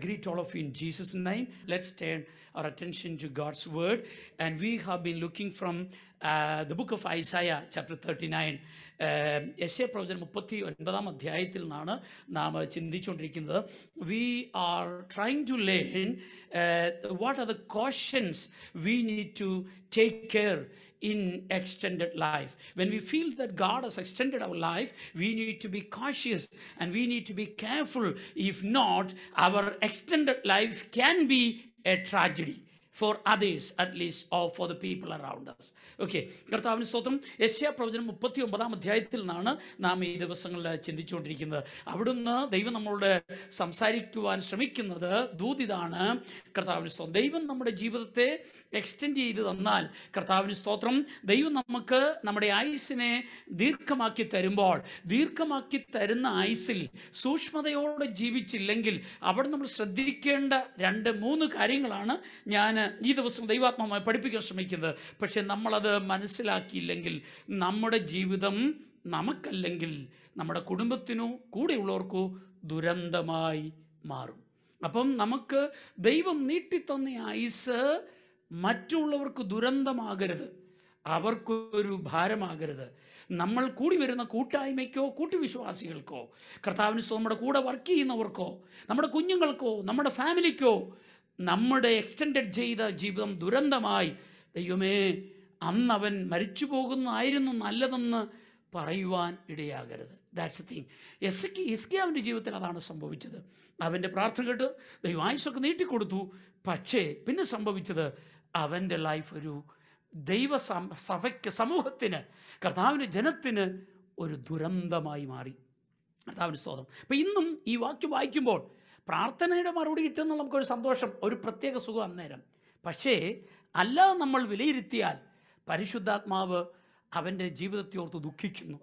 greet all of you in Jesus' name. Let's turn our attention to God's word. And we have been looking from uh, the book of Isaiah, chapter 39. Uh, we are trying to learn uh, what are the cautions we need to take care in extended life. When we feel that God has extended our life, we need to be cautious and we need to be careful. If not, our extended life can be a tragedy. For others at least or for the people around us okay കർത്താവിന് സ്വന്തം യശ്യാ പ്രവചനം മുപ്പത്തി ഒമ്പതാം അധ്യായത്തിൽ നിന്നാണ് നാം ഈ ദിവസങ്ങളിൽ ചിന്തിച്ചുകൊണ്ടിരിക്കുന്നത് അവിടുന്ന് ദൈവം നമ്മളോട് സംസാരിക്കുവാൻ ശ്രമിക്കുന്നത് ദൂതിതാണ് കർത്താവിന് സ്തോത്രം ദൈവം നമ്മുടെ ജീവിതത്തെ എക്സ്റ്റെൻഡ് ചെയ്ത് തന്നാൽ കർത്താവിന് സ്തോത്രം ദൈവം നമുക്ക് നമ്മുടെ ആയുസിനെ ദീർഘമാക്കി തരുമ്പോൾ ദീർഘമാക്കി തരുന്ന ആയുസിൽ സൂക്ഷ്മതയോടെ ജീവിച്ചില്ലെങ്കിൽ അവിടെ നമ്മൾ ശ്രദ്ധിക്കേണ്ട രണ്ട് മൂന്ന് കാര്യങ്ങളാണ് ഞാൻ ഈ ദിവസം ദൈവാത്മാവുമായി പഠിപ്പിക്കാൻ ശ്രമിക്കുന്നത് പക്ഷേ നമ്മളത് മനസ്സിലാക്കിയില്ലെങ്കിൽ നമ്മുടെ ജീവിതം നമുക്കല്ലെങ്കിൽ നമ്മുടെ കുടുംബത്തിനോ കൂടെയുള്ളവർക്കോ ദുരന്തമായി മാറും അപ്പം നമുക്ക് ദൈവം നീട്ടിത്തന്ന ആയുസ് മറ്റുള്ളവർക്ക് ദുരന്തമാകരുത് അവർക്കൊരു ഭാരമാകരുത് നമ്മൾ കൂടി വരുന്ന കൂട്ടായ്മയ്ക്കോ കൂട്ടുവിശ്വാസികൾക്കോ കർത്താവിന് നമ്മുടെ കൂടെ വർക്ക് ചെയ്യുന്നവർക്കോ നമ്മുടെ കുഞ്ഞുങ്ങൾക്കോ നമ്മുടെ ഫാമിലിക്കോ നമ്മുടെ എക്സ്റ്റൻഡ് ചെയ്ത ജീവിതം ദുരന്തമായി ദൈവമേ അന്ന് അവൻ മരിച്ചു പോകുന്നതായിരുന്നു നല്ലതെന്ന് പറയുവാൻ ഇടയാകരുത് ദാറ്റ്സ് തിങ് എസ് ഇസ്കിയാവിൻ്റെ ജീവിതത്തിൽ അതാണ് സംഭവിച്ചത് അവൻ്റെ പ്രാർത്ഥന കേട്ട് ദൈവം ആയുസൊക്കെ നീട്ടിക്കൊടുത്തു പക്ഷേ പിന്നെ സംഭവിച്ചത് അവൻ്റെ ലൈഫ് ഒരു ദൈവ സഭയ്ക്ക് സമൂഹത്തിന് കർത്താവിന് ജനത്തിന് ഒരു ദുരന്തമായി മാറി കർത്താവിൻ്റെ സ്തോത്രം അപ്പം ഇന്നും ഈ വാക്യം വായിക്കുമ്പോൾ പ്രാർത്ഥനയുടെ മറുപടി കിട്ടുന്ന നമുക്കൊരു സന്തോഷം ഒരു പ്രത്യേക സുഖം അന്നേരം പക്ഷേ അല്ലാതെ നമ്മൾ വിലയിരുത്തിയാൽ പരിശുദ്ധാത്മാവ് അവൻ്റെ ജീവിതത്തെയോർത്ത് ദുഃഖിക്കുന്നു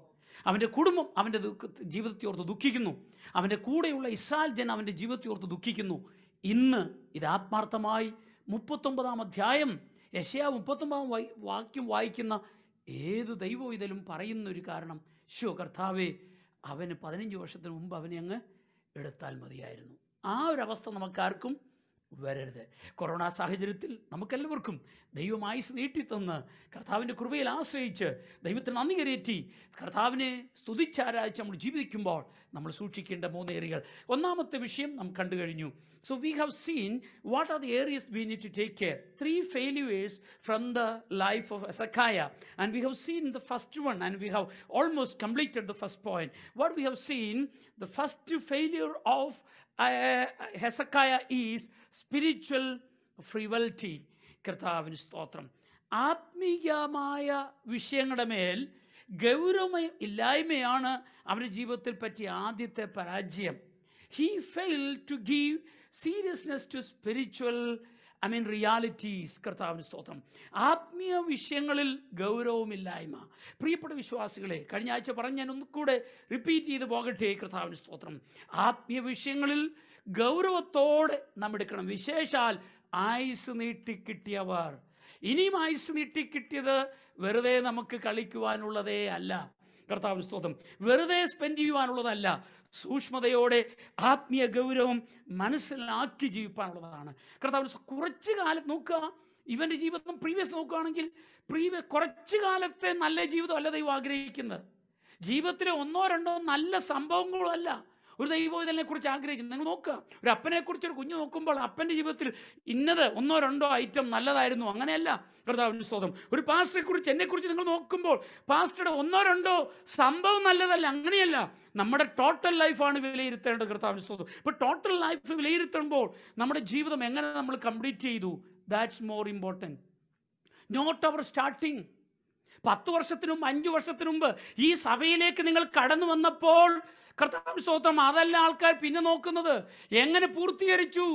അവൻ്റെ കുടുംബം അവൻ്റെ ദുഃഖ ജീവിതത്തെയോർത്ത് ദുഃഖിക്കുന്നു അവൻ്റെ കൂടെയുള്ള ഇസ്രായേൽ ജൻ അവൻ്റെ ജീവിതത്തെയോർത്ത് ദുഃഖിക്കുന്നു ഇന്ന് ഇത് ആത്മാർത്ഥമായി മുപ്പത്തൊമ്പതാം അധ്യായം യശയാ മുപ്പത്തൊമ്പതാം വാക്യം വായിക്കുന്ന ഏത് ദൈവം ഇതിലും പറയുന്നൊരു കാരണം ശിവ കർത്താവേ അവന് പതിനഞ്ച് വർഷത്തിന് മുമ്പ് അവനെ അങ്ങ് എടുത്താൽ മതിയായിരുന്നു ആ ഒരു അവസ്ഥ നമുക്കാർക്കും വരരുത് കൊറോണ സാഹചര്യത്തിൽ നമുക്കെല്ലാവർക്കും ദൈവം ആയുസ് നീട്ടിത്തന്ന് കർത്താവിൻ്റെ കൃപയിൽ ആശ്രയിച്ച് ദൈവത്തിന് നന്ദി കയറ്റി കർത്താവിനെ സ്തുതിച്ചാരാഴ്ച നമ്മൾ ജീവിക്കുമ്പോൾ നമ്മൾ സൂക്ഷിക്കേണ്ട മൂന്ന് ഏരിയകൾ ഒന്നാമത്തെ വിഷയം നാം കണ്ടു കഴിഞ്ഞു so we have seen what are the areas we need to take care three failures from the life of സഖായ and we have seen the first one and we have almost completed the first point what we have seen the first failure of Hezekiah is spiritual frivolity കർത്താവിന് സ്തോത്രം ആത്മീയമായ വിഷയങ്ങളുടെ മേൽ ഗൗരവമയ ഇല്ലായ്മയാണ് അവരുടെ ജീവിതത്തിൽ പറ്റിയ ആദ്യത്തെ പരാജയം he fail to give seriousness to spiritual I mean realities കർത്താവിന് സ്തോത്രം ആത്മീയ വിഷയങ്ങളിൽ ഗൗരവമില്ലായ്മ പ്രിയപ്പെട്ട വിശ്വാസികളെ കഴിഞ്ഞ ആഴ്ച പറഞ്ഞ് ഞാൻ ഒന്നുകൂടെ റിപ്പീറ്റ് ചെയ്ത് പോകട്ടെ കർത്താവിന് സ്തോത്രം ആത്മീയ വിഷയങ്ങളിൽ ഗൗരവത്തോടെ നമ്മെടുക്കണം എടുക്കണം വിശേഷാൽ ആയുസ് നീട്ടിക്കിട്ടിയവർ ഇനിയും ആയുസ് നീട്ടിക്കിട്ടിയത് വെറുതെ നമുക്ക് കളിക്കുവാനുള്ളതേ അല്ല കർത്താവ് സ്തോത്രം വെറുതെ സ്പെൻഡ് ചെയ്യുവാനുള്ളതല്ല സൂക്ഷ്മതയോടെ ആത്മീയ ഗൗരവം മനസ്സിലാക്കി ജീവിപ്പാനുള്ളതാണ് കർത്താവ് കുറച്ച് കാലം നോക്കുക ഇവൻ്റെ ജീവിതം പ്രീവിയസ് നോക്കുകയാണെങ്കിൽ പ്രീവിയ കുറച്ച് കാലത്തെ നല്ല ജീവിതം അല്ല ദൈവം ആഗ്രഹിക്കുന്നത് ജീവിതത്തിലെ ഒന്നോ രണ്ടോ നല്ല സംഭവങ്ങളോ അല്ല ഒരു ദൈവവിതലിനെ കുറിച്ച് ആഗ്രഹിച്ചു നിങ്ങൾ നോക്കുക ഒരു അപ്പനെ കുറിച്ച് ഒരു കുഞ്ഞ് നോക്കുമ്പോൾ അപ്പൻ്റെ ജീവിതത്തിൽ ഇന്നത് ഒന്നോ രണ്ടോ ഐറ്റം നല്ലതായിരുന്നു അങ്ങനെയല്ല കർത്താവിന് സ്തോത്രം ഒരു പാസ്റ്ററെ കുറിച്ച് എന്നെ കുറിച്ച് നിങ്ങൾ നോക്കുമ്പോൾ പാസ്റ്ററുടെ ഒന്നോ രണ്ടോ സംഭവം നല്ലതല്ല അങ്ങനെയല്ല നമ്മുടെ ടോട്ടൽ ലൈഫാണ് വിലയിരുത്തേണ്ടത് കർത്താവിന് സ്തോത്രം ഇപ്പോൾ ടോട്ടൽ ലൈഫ് വിലയിരുത്തുമ്പോൾ നമ്മുടെ ജീവിതം എങ്ങനെ നമ്മൾ കംപ്ലീറ്റ് ചെയ്തു that's more important not our starting പത്ത് വർഷത്തിനു മുമ്പ് അഞ്ച് വർഷത്തിനു മുമ്പ് ഈ സഭയിലേക്ക് നിങ്ങൾ കടന്നു വന്നപ്പോൾ കർത്താവ് സ്തോത്രം അതല്ല ആൾക്കാർ പിന്നെ നോക്കുന്നത് എങ്ങനെ പൂർത്തീകരിച്ചു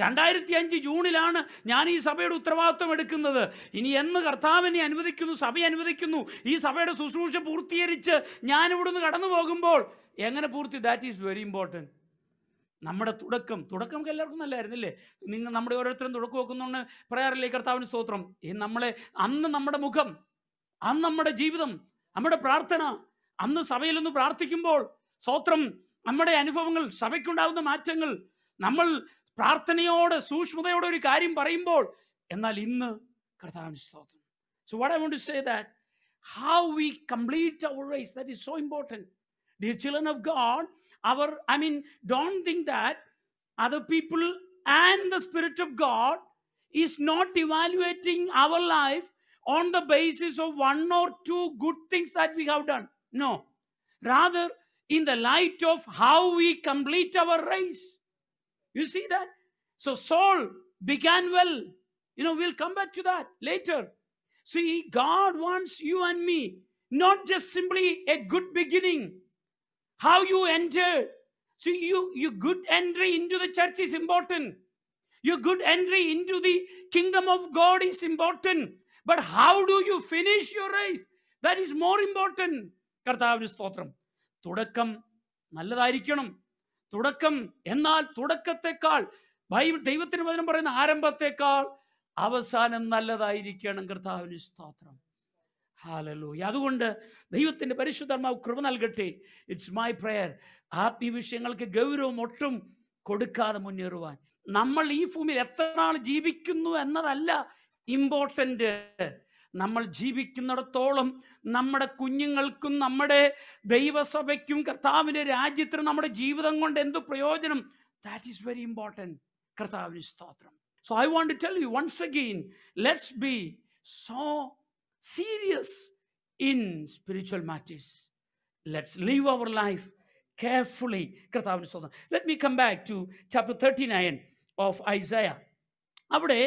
രണ്ടായിരത്തി അഞ്ച് ജൂണിലാണ് ഞാൻ ഈ സഭയുടെ ഉത്തരവാദിത്വം എടുക്കുന്നത് ഇനി എന്ന് കർത്താവിനെ അനുവദിക്കുന്നു സഭ അനുവദിക്കുന്നു ഈ സഭയുടെ ശുശ്രൂഷ പൂർത്തീകരിച്ച് ഞാൻ ഇവിടുന്ന് കടന്നു പോകുമ്പോൾ എങ്ങനെ പൂർത്തി ദാറ്റ് ഈസ് വെരി ഇമ്പോർട്ടൻറ്റ് നമ്മുടെ തുടക്കം തുടക്കം നമുക്ക് എല്ലാവർക്കും നല്ലായിരുന്നില്ലേ നിങ്ങൾ നമ്മുടെ ഓരോരുത്തരും തുടക്കം വെക്കുന്നുണ്ട് പറയാറില്ലേ കർത്താവിന് സ്തോത്രം നമ്മളെ അന്ന് നമ്മുടെ മുഖം അന്ന് നമ്മുടെ ജീവിതം നമ്മുടെ പ്രാർത്ഥന അന്ന് സഭയിലൊന്ന് പ്രാർത്ഥിക്കുമ്പോൾ സ്വത്രം നമ്മുടെ അനുഭവങ്ങൾ സഭയ്ക്കുണ്ടാകുന്ന മാറ്റങ്ങൾ നമ്മൾ പ്രാർത്ഥനയോട് സൂക്ഷ്മതയോടെ ഒരു കാര്യം പറയുമ്പോൾ എന്നാൽ ഇന്ന് കർത്താവിന് സ്തോത്രം so what I want to say that how we complete our race that is so important dear children of God our I mean don't think that other people and the spirit of God is not evaluating our life on the basis of one or two good things that we have done no rather in the light of how we complete our race. You see that? So Saul began well. You know, we'll come back to that later. See, God wants you and me, not just simply a good beginning, how you entered. See, you, your good entry into the church is important. Your good entry into the kingdom of God is important. But how do you finish your race? That is more important. കർത്താവിന് സ്തോത്രം തുടക്കം നല്ലതായിരിക്കണം തുടക്കം എന്നാൽ തുടക്കത്തെക്കാൾ Bible ദൈവത്തിന് വചനം പറയുന്ന ആരംഭത്തെക്കാൾ അവസാനം നല്ലതായിരിക്കണം കർത്താവിന് സ്തോത്രം ഹാലലൂയ അതുകൊണ്ട് ദൈവത്തിൻ്റെ പരിശുദ്ധാത്മാവ് കൃപ നൽകട്ടെ ഇറ്റ്സ് മൈ പ്രെയർ ആത്മീയ വിഷയങ്ങൾക്ക് ഗൗരവം ഒട്ടും കൊടുക്കാതെ മുന്നേറുവാൻ നമ്മൾ ഈ ഭൂമിയിൽ എത്ര നാൾ ജീവിക്കുന്നു എന്നതല്ല ഇമ്പോർട്ടൻ്റ് നമ്മൾ ജീവിക്കുന്നിടത്തോളം നമ്മുടെ കുഞ്ഞുങ്ങൾക്കും നമ്മുടെ ദൈവസഭയ്ക്കും കർത്താവിൻ്റെ രാജ്യത്തിനും നമ്മുടെ ജീവിതം കൊണ്ട് എന്ത് പ്രയോജനം ദാറ്റ് ഈസ് വെരി ഇമ്പോർട്ടൻറ്റ് കർത്താവിന് സ്തോത്രം so I want to tell you once again let's be so serious in spiritual matters let's live our life carefully കർത്താവിന് സ്തോത്രം let me come back to chapter thirty nine of Isaiah അവിടെ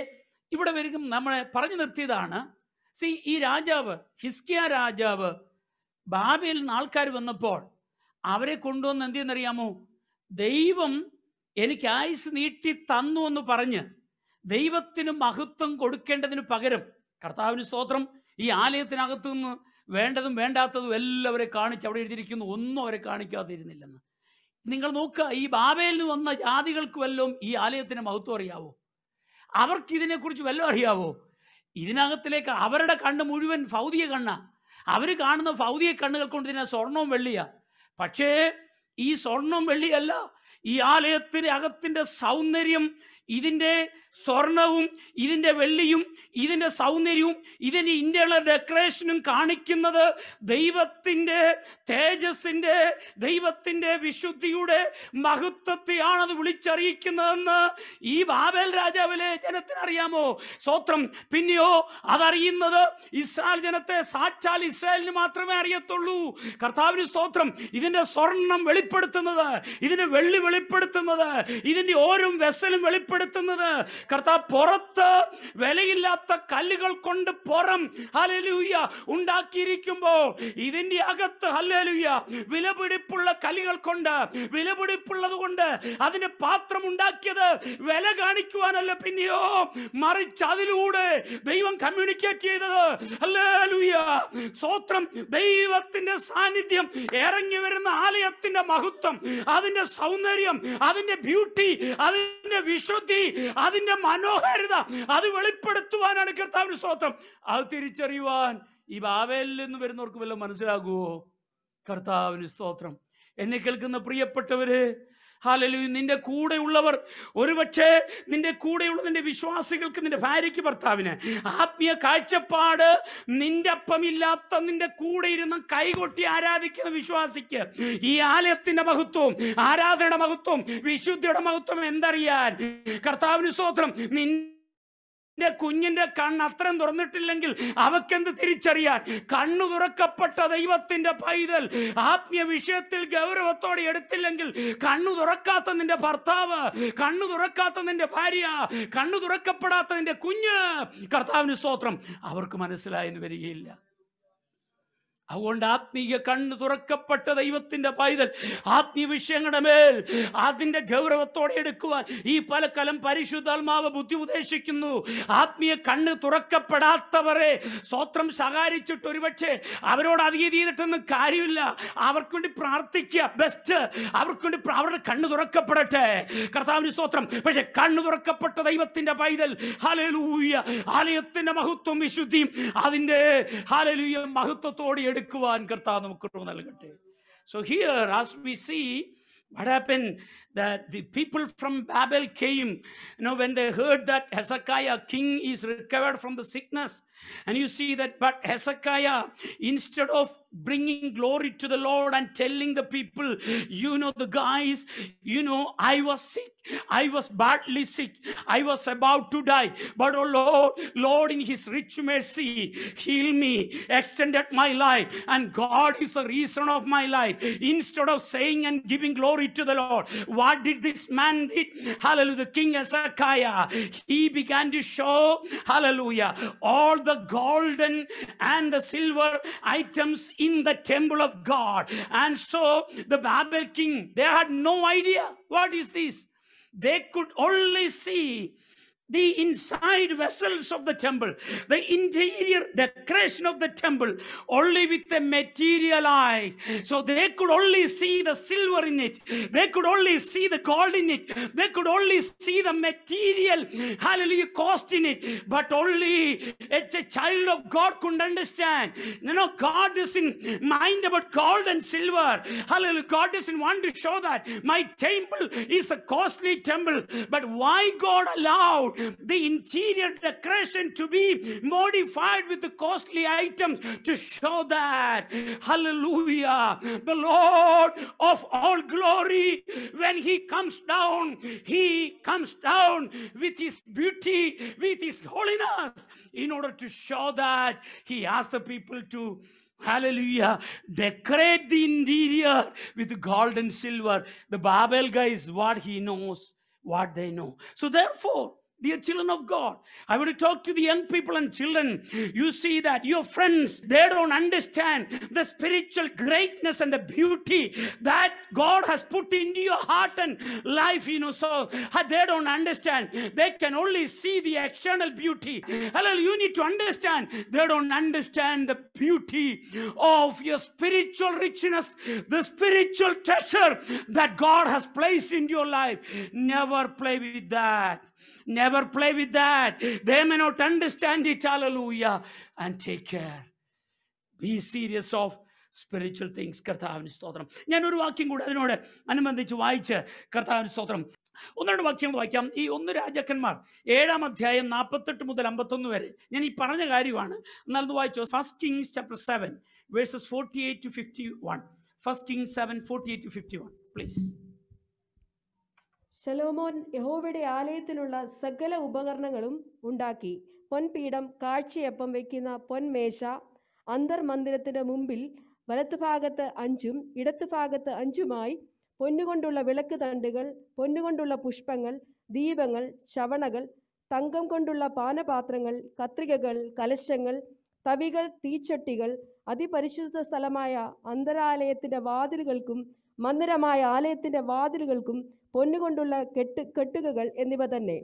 ഇവിടെ വരും നമ്മളെ പറഞ്ഞു നിർത്തിയതാണ് സി ഈ രാജാവ് ഹിസ്കിയ രാജാവ് ബാബയിൽ നിന്ന് ആൾക്കാർ വന്നപ്പോൾ അവരെ കൊണ്ടുവന്ന് ചെയ്യുന്നറിയാമോ ദൈവം എനിക്ക് ആയുസ് നീട്ടി തന്നു എന്ന് പറഞ്ഞ് ദൈവത്തിന് മഹത്വം കൊടുക്കേണ്ടതിന് പകരം കർത്താവിന് സ്തോത്രം ഈ ആലയത്തിനകത്തു നിന്ന് വേണ്ടതും വേണ്ടാത്തതും എല്ലാവരെ കാണിച്ച് അവിടെ എഴുതിയിരിക്കുന്നു ഒന്നും അവരെ കാണിക്കാതിരുന്നില്ലെന്ന് നിങ്ങൾ നോക്കുക ഈ ബാബയിൽ നിന്ന് വന്ന ജാതികൾക്ക് വല്ലതും ഈ ആലയത്തിന് മഹത്വം അറിയാവോ അവർക്ക് ഇതിനെക്കുറിച്ച് വല്ലതും അറിയാവോ ഇതിനകത്തിലേക്ക് അവരുടെ കണ്ണ് മുഴുവൻ ഭൗതിക കണ്ണാ അവർ കാണുന്ന ഭൗതിക കണ്ണുകൾ കൊണ്ട് തന്നെ സ്വർണവും വെള്ളിയാ പക്ഷേ ഈ സ്വർണവും വെള്ളിയല്ല ഈ ആലയത്തിന് അകത്തിൻ്റെ സൗന്ദര്യം ഇതിൻ്റെ സ്വർണവും ഇതിൻ്റെ വെള്ളിയും ഇതിൻ്റെ സൗന്ദര്യവും ഇതിൻ്റെ ഇന്ത്യയുള്ള ഡെക്കറേഷനും കാണിക്കുന്നത് ദൈവത്തിൻ്റെ തേജസ്സിൻ്റെ ദൈവത്തിൻ്റെ വിശുദ്ധിയുടെ മഹത്വത്തെയാണത് വിളിച്ചറിയിക്കുന്നതെന്ന് ഈ ബാബേൽ രാജാവിലെ ജനത്തിനറിയാമോ സ്വത്രം പിന്നെയോ അതറിയുന്നത് ഇസ്രായേൽ ജനത്തെ സാക്ഷാൽ ഇസ്രായേലിന് മാത്രമേ അറിയത്തുള്ളൂ കർത്താവിന് സ്തോത്രം ഇതിൻ്റെ സ്വർണം വെളിപ്പെടുത്തുന്നത് ഇതിൻ്റെ വെള്ളി വെളിപ്പെടുത്തുന്നത് ഇതിൻ്റെ ഓരോ വെസലും വെളിപ്പെടുത്തുന്നത് വെളിപ്പെടുത്തുന്നത് കർത്താവ് പുറത്ത് വിലയില്ലാത്ത കല്ലുകൾ കൊണ്ട് പുറം ഹലലൂയ ഉണ്ടാക്കിയിരിക്കുമ്പോൾ ഇതിന്റെ അകത്ത് ഹലലൂയ വിലപിടിപ്പുള്ള കല്ലുകൾ കൊണ്ട് വിലപിടിപ്പുള്ളത് കൊണ്ട് അതിന് പാത്രം ഉണ്ടാക്കിയത് വില കാണിക്കുവാനല്ല പിന്നെയോ മറിച്ച് അതിലൂടെ ദൈവം കമ്മ്യൂണിക്കേറ്റ് ചെയ്തത് ഹലലൂയ സ്വോത്രം ദൈവത്തിന്റെ സാന്നിധ്യം ഇറങ്ങി വരുന്ന ആലയത്തിന്റെ മഹത്വം അതിന്റെ സൗന്ദര്യം അതിന്റെ ബ്യൂട്ടി അതിന്റെ വിശുദ്ധ പദ്ധതി അതിൻ്റെ മനോഹാരിത അത് വെളിപ്പെടുത്തുവാനാണ് കർത്താവിന് സ്തോത്രം അത് തിരിച്ചറിയുവാൻ ഈ ബാവേലിൽ നിന്ന് വരുന്നവർക്ക് വല്ല മനസ്സിലാകുമോ കർത്താവിന് സ്തോത്രം എന്നെ കേൾക്കുന്ന പ്രിയപ്പെട്ടവര് ഹാലലു നിന്റെ കൂടെയുള്ളവർ ഒരുപക്ഷെ നിന്റെ കൂടെയുള്ള നിന്റെ വിശ്വാസികൾക്ക് നിന്റെ ഭാര്യയ്ക്ക് ഭർത്താവിന് ആത്മീയ കാഴ്ചപ്പാട് നിന്റെ അപ്പമില്ലാത്ത നിന്റെ കൂടെ ഇരുന്ന് കൈകൊട്ടി ആരാധിക്കുന്ന വിശ്വാസിക്ക് ഈ ആലയത്തിന്റെ മഹത്വവും ആരാധനയുടെ മഹത്വം വിശുദ്ധിയുടെ മഹത്വം എന്തറിയാൻ കർത്താവിന് സ്തോത്രം നിന്റെ എന്റെ കുഞ്ഞിന്റെ കണ്ണ് അത്രയും തുറന്നിട്ടില്ലെങ്കിൽ അവക്കെന്ത് തിരിച്ചറിയാൻ കണ്ണു തുറക്കപ്പെട്ട ദൈവത്തിന്റെ പൈതൽ ആത്മീയ വിഷയത്തിൽ ഗൗരവത്തോടെ എടുത്തില്ലെങ്കിൽ കണ്ണു തുറക്കാത്ത നിന്റെ ഭർത്താവ് കണ്ണു തുറക്കാത്ത നിന്റെ ഭാര്യ കണ്ണു തുറക്കപ്പെടാത്ത നിന്റെ കുഞ്ഞ് കർത്താവിന് സ്തോത്രം അവർക്ക് മനസ്സിലായെന്ന് വരികയില്ല അതുകൊണ്ട് ആത്മീയ കണ്ണ് തുറക്കപ്പെട്ട ദൈവത്തിന്റെ പൈതൽ ആത്മീയ വിഷയങ്ങളുടെ മേൽ അതിന്റെ ഗൗരവത്തോടെ എടുക്കുവാൻ ഈ കലം പരിശുദ്ധാത്മാവ് ബുദ്ധി ഉപദേശിക്കുന്നു ആത്മീയ കണ്ണ് തുറക്കപ്പെടാത്തവരെ സ്വത്രം ശകാരിച്ചിട്ട് ഒരുപക്ഷെ അവരോട് അത് ചെയ്തിട്ടൊന്നും കാര്യമില്ല അവർക്ക് വേണ്ടി പ്രാർത്ഥിക്കുക ബെസ്റ്റ് അവർക്ക് വേണ്ടി അവരുടെ കണ്ണ് തുറക്കപ്പെടട്ടെ കർത്താവിന് സ്വത്രം പക്ഷെ കണ്ണ് തുറക്കപ്പെട്ട ദൈവത്തിന്റെ പൈതൽ ഹലലൂയ ആലയത്തിന്റെ മഹത്വം വിശുദ്ധിയും അതിന്റെ ഹലലൂയ മഹത്വത്തോടെ എടുക്കും വെക്കുവാൻ കർത്താവ് നമുക്ക് നൽകട്ടെ so here as we see what happen that the people from Babel came. You know, when they heard that Hezekiah, king, is recovered from the sickness. And you see that, but Hezekiah, instead of bringing glory to the Lord and telling the people, you know, the guys, you know, I was sick. I was badly sick. I was about to die. But oh Lord, Lord, in His rich mercy, heal me, extended my life. And God is the reason of my life. Instead of saying and giving glory to the Lord, what did this man did? Hallelujah. The king Hezekiah, he began to show, hallelujah, all the golden and the silver items in the temple of God. And so the Babel king, they had no idea what is this. They could only see the inside vessels of the temple, the interior decoration of the temple, only with the material eyes. So they could only see the silver in it, they could only see the gold in it, they could only see the material, hallelujah, cost in it. But only it's a child of God couldn't understand. You know, God is in mind about gold and silver. Hallelujah. God doesn't want to show that my temple is a costly temple. But why God allowed the interior decoration to be modified with the costly items to show that, hallelujah, the Lord of all glory, when He comes down, He comes down with His beauty, with His holiness, in order to show that He asked the people to. Hallelujah. Decorate the interior with gold and silver. The Babel guys, is what he knows, what they know. So, therefore, Dear children of God, I want to talk to the young people and children. You see that your friends, they don't understand the spiritual greatness and the beauty that God has put into your heart and life, you know. So uh, they don't understand. They can only see the external beauty. hallelujah you need to understand. They don't understand the beauty of your spiritual richness, the spiritual treasure that God has placed in your life. Never play with that. Never play with that. They may not understand it. Hallelujah. And take care be serious of spiritual things കർത്താവിന് സ്തോത്രം ഞാൻ ഒരു വാക്യം കൂടെ അതിനോട് അനുബന്ധിച്ച് വായിച്ച് കർത്താവിന് സ്തോത്രം ഒന്ന് രണ്ട് വാക്യങ്ങൾ വായിക്കാം ഈ ഒന്ന് രാജാക്കന്മാർ ഏഴാം അധ്യായം നാൽപ്പത്തെട്ട് മുതൽ അമ്പത്തൊന്ന് വരെ ഞാൻ ഈ പറഞ്ഞ കാര്യമാണ് എന്നാൽ ഒന്ന് വായിച്ചോ first Kings chapter seven verses forty eight to fifty one first Kings seven forty eight to fifty one please ശലോമോൻ യഹോവയുടെ ആലയത്തിനുള്ള സകല ഉപകരണങ്ങളും ഉണ്ടാക്കി പൊൻപീഠം കാഴ്ചയപ്പം വയ്ക്കുന്ന പൊൻമേശ അന്തർമന്ദിരത്തിന്റെ മുമ്പിൽ ഭാഗത്ത് അഞ്ചും ഭാഗത്ത് അഞ്ചുമായി പൊന്നുകൊണ്ടുള്ള വിളക്ക് തണ്ടുകൾ പൊന്നുകൊണ്ടുള്ള പുഷ്പങ്ങൾ ദീപങ്ങൾ ചവണകൾ തങ്കം കൊണ്ടുള്ള പാനപാത്രങ്ങൾ കത്രികകൾ കലശങ്ങൾ തവികൾ തീച്ചട്ടികൾ അതിപരിശുദ്ധ സ്ഥലമായ അന്തരാലയത്തിന്റെ വാതിലുകൾക്കും മന്ദിരമായ ആലയത്തിൻ്റെ വാതിലുകൾക്കും പൊന്നുകൊണ്ടുള്ള കെട്ട് കെട്ടുകകൾ എന്നിവ തന്നെ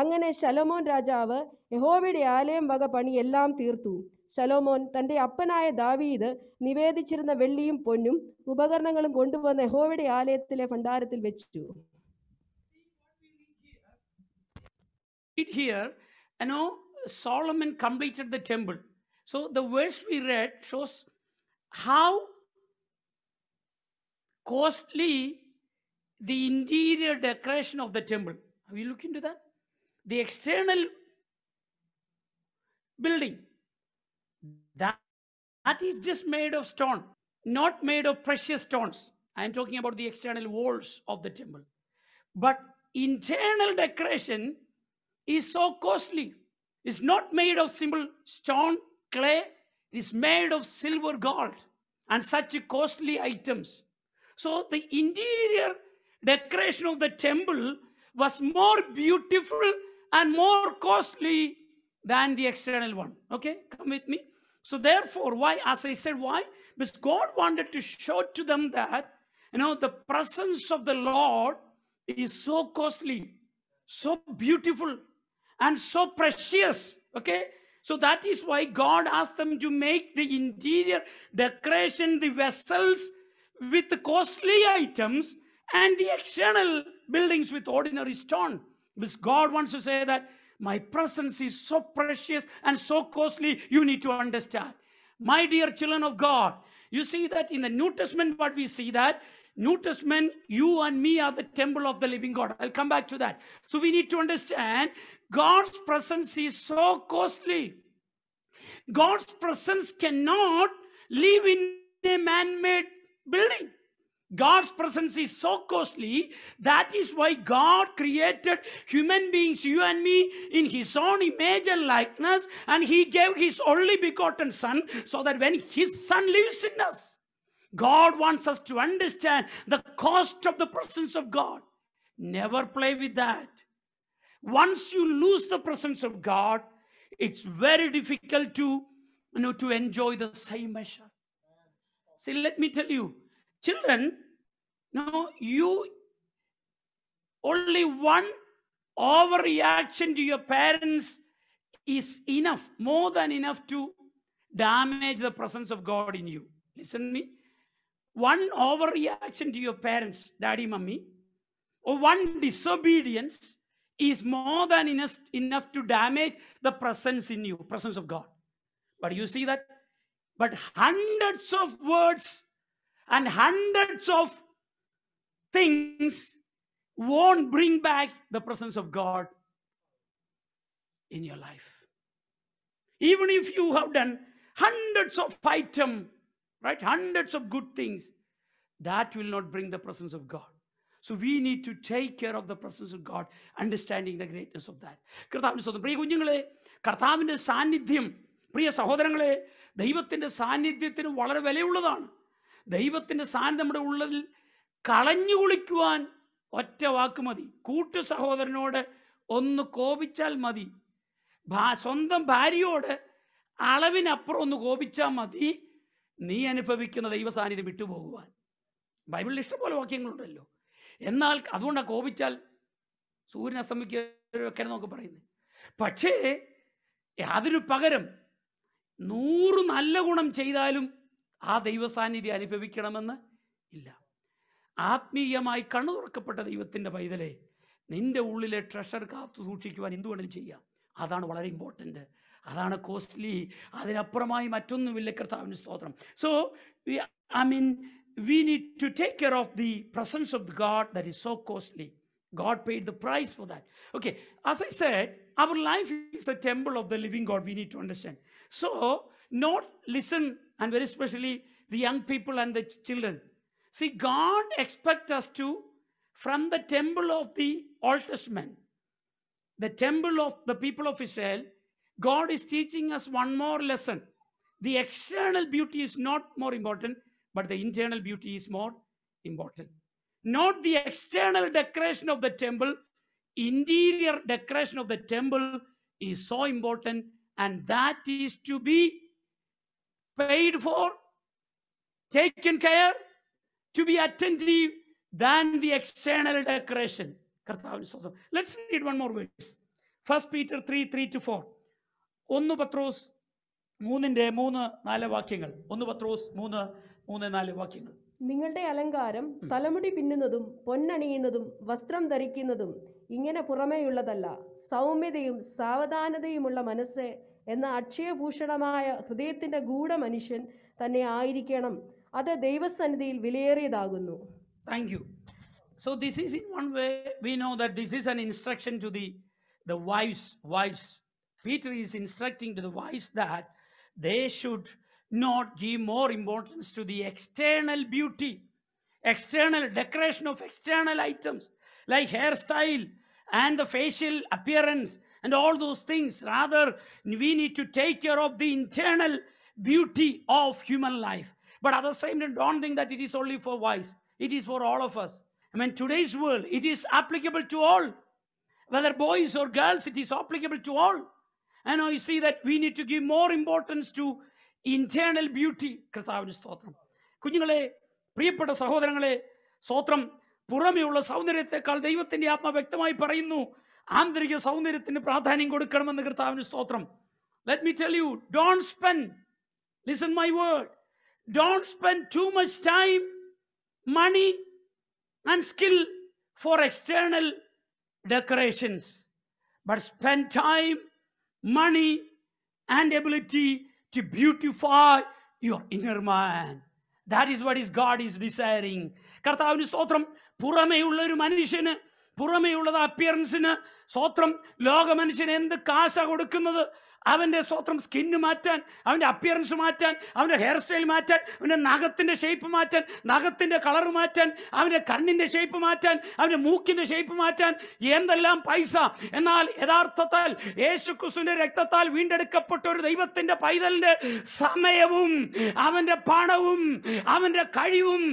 അങ്ങനെ ശലോമോൻ രാജാവ് യഹോവയുടെ ആലയം വക പണി എല്ലാം തീർത്തു ശലോമോൻ തൻ്റെ അപ്പനായ ദാവീദ് നിവേദിച്ചിരുന്ന വെള്ളിയും പൊന്നും ഉപകരണങ്ങളും കൊണ്ടുവന്ന് യഹോവയുടെ ആലയത്തിലെ ഭണ്ഡാരത്തിൽ വെച്ചു Solomon completed the temple so the verse we the shows how costly the interior decoration of the temple. Have you looked into that? The external building that, that is just made of stone, not made of precious stones. I am talking about the external walls of the temple. But internal decoration is so costly. It's not made of simple stone, clay, it's made of silver, gold, and such costly items. So the interior decoration of the temple was more beautiful and more costly than the external one. Okay, come with me. So therefore, why? As I said, why? Because God wanted to show to them that you know the presence of the Lord is so costly, so beautiful, and so precious. Okay, so that is why God asked them to make the interior decoration, the vessels, with costly items and the external buildings with ordinary stone. Because God wants to say that my presence is so precious and so costly, you need to understand. My dear children of God, you see that in the New Testament, what we see that New Testament, you and me are the temple of the living God. I'll come back to that. So we need to understand God's presence is so costly. God's presence cannot live in a man made building. God's presence is so costly. That is why God created human beings, you and me, in His own image and likeness, and He gave His only begotten Son so that when His Son lives in us, God wants us to understand the cost of the presence of God. Never play with that. Once you lose the presence of God, it's very difficult to, you know, to enjoy the same measure. See, let me tell you, children, no, you only one overreaction to your parents is enough, more than enough to damage the presence of God in you. Listen me. One overreaction to your parents, daddy, mummy, or one disobedience is more than enough, enough to damage the presence in you, presence of God. But you see that but hundreds of words and hundreds of things won't bring back the presence of God in your life. Even if you have done hundreds of item, right? Hundreds of good things, that will not bring the presence of God. So we need to take care of the presence of God, understanding the greatness of that. പ്രിയ സഹോദരങ്ങളെ ദൈവത്തിൻ്റെ സാന്നിധ്യത്തിന് വളരെ വിലയുള്ളതാണ് ദൈവത്തിൻ്റെ സാന്നിധ്യം നമ്മുടെ ഉള്ളതിൽ കളഞ്ഞു കുളിക്കുവാൻ ഒറ്റ വാക്ക് മതി കൂട്ടു സഹോദരനോട് ഒന്ന് കോപിച്ചാൽ മതി സ്വന്തം ഭാര്യയോട് അളവിനപ്പുറം ഒന്ന് കോപിച്ചാൽ മതി നീ അനുഭവിക്കുന്ന ദൈവ സാന്നിധ്യം വിട്ടുപോകുവാൻ ബൈബിളിൽ ഇഷ്ടംപോലെ വാക്യങ്ങളുണ്ടല്ലോ എന്നാൽ അതുകൊണ്ടാണ് കോപിച്ചാൽ സൂര്യൻ അസ്തമിക്കുക വെക്കണം പറയുന്നത് പക്ഷേ അതിനു പകരം നൂറ് നല്ല ഗുണം ചെയ്താലും ആ ദൈവസാന്നിധ്യം അനുഭവിക്കണമെന്ന് ഇല്ല ആത്മീയമായി കണ്ണു തുറക്കപ്പെട്ട ദൈവത്തിൻ്റെ പൈതലെ നിൻ്റെ ഉള്ളിലെ ട്രഷർ കാത്തു സൂക്ഷിക്കുവാൻ എന്തുവേണമെങ്കിലും ചെയ്യാം അതാണ് വളരെ ഇമ്പോർട്ടൻ്റ് അതാണ് കോസ്റ്റ്ലി അതിനപ്പുറമായി മറ്റൊന്നുമില്ല കർത്താവിന് സ്തോത്രം so I mean we need to take care of the presence of the God that is so costly God paid the price for that okay as I said our life is the temple of the living God we need to understand So, not listen, and very especially the young people and the children. See, God expects us to, from the temple of the Old Testament, the temple of the people of Israel, God is teaching us one more lesson. The external beauty is not more important, but the internal beauty is more important. Not the external decoration of the temple, interior decoration of the temple is so important and that is to be paid for, taken care, to be attentive than the external decoration. Let's read one more verse. First Peter three three to four ഒന്ന് പത്രോസ് മൂന്നിൻ്റെ മൂന്ന് നാല് വാക്യങ്ങൾ ഒന്ന് പത്രോസ് മൂന്ന് മൂന്ന് നാല് വാക്യങ്ങൾ നിങ്ങളുടെ അലങ്കാരം തലമുടി പിന്നുന്നതും പൊന്നണിയുന്നതും വസ്ത്രം ധരിക്കുന്നതും ഇങ്ങനെ പുറമേയുള്ളതല്ല സൗമ്യതയും സാവധാനതയുമുള്ള മനസ്സ് എന്ന അക്ഷയഭൂഷണമായ ഹൃദയത്തിൻ്റെ ഗൂഢ മനുഷ്യൻ തന്നെ ആയിരിക്കണം അത് ദൈവസന്നിധിയിൽ വിലയേറിയതാകുന്നു thank you so this is in one way we know that this is an instruction to the the wives wives Peter is instructing to the wives that they should not give more importance to the external beauty, external decoration of external items like hairstyle and the facial appearance and all those things. Rather, we need to take care of the internal beauty of human life. But at the same time, don't think that it is only for wise, it is for all of us. I mean, today's world, it is applicable to all. Whether boys or girls, it is applicable to all. And I see that we need to give more importance to internal beauty കർത്താവിന് സ്തോത്രം കുഞ്ഞുങ്ങളെ പ്രിയപ്പെട്ട സഹോദരങ്ങളെ സ്തോത്രം പുറമെയുള്ള സൗന്ദര്യത്തെക്കാൾ ദൈവത്തിൻ്റെ ആത്മ വ്യക്തമായി പറയുന്നു ആന്തരിക സൗന്ദര്യത്തിന് പ്രാധാന്യം കൊടുക്കണമെന്ന് കർത്താവിന് സ്തോത്രം let me tell you don't spend listen my word don't spend too much time money and skill for external decorations but spend time money and ability to beautify your inner man that is what is God is desiring കർത്താവിന് സ്തോത്രം പുറമേയുള്ള ഒരു മനുഷ്യന് പുറമേയുള്ളത് അപ്പിയറൻസിന് സ്തോത്രം ലോക മനുഷ്യന് എന്ത് കാശ കൊടുക്കുന്നത് അവൻ്റെ സ്വത്രം സ്കിന്ന് മാറ്റാൻ അവൻ്റെ അപ്പിയറൻസ് മാറ്റാൻ അവൻ്റെ ഹെയർ സ്റ്റൈൽ മാറ്റാൻ അവൻ്റെ നഖത്തിൻ്റെ ഷേപ്പ് മാറ്റാൻ നഖത്തിൻ്റെ കളർ മാറ്റാൻ അവൻ്റെ കണ്ണിൻ്റെ ഷേപ്പ് മാറ്റാൻ അവൻ്റെ മൂക്കിൻ്റെ ഷേപ്പ് മാറ്റാൻ എന്തെല്ലാം പൈസ എന്നാൽ യഥാർത്ഥത്താൽ യേശുക്രിസ്തുവിൻ്റെ രക്തത്താൽ വീണ്ടെടുക്കപ്പെട്ട ഒരു ദൈവത്തിൻ്റെ പൈതലിൻ്റെ സമയവും അവൻ്റെ പണവും അവൻ്റെ കഴിവും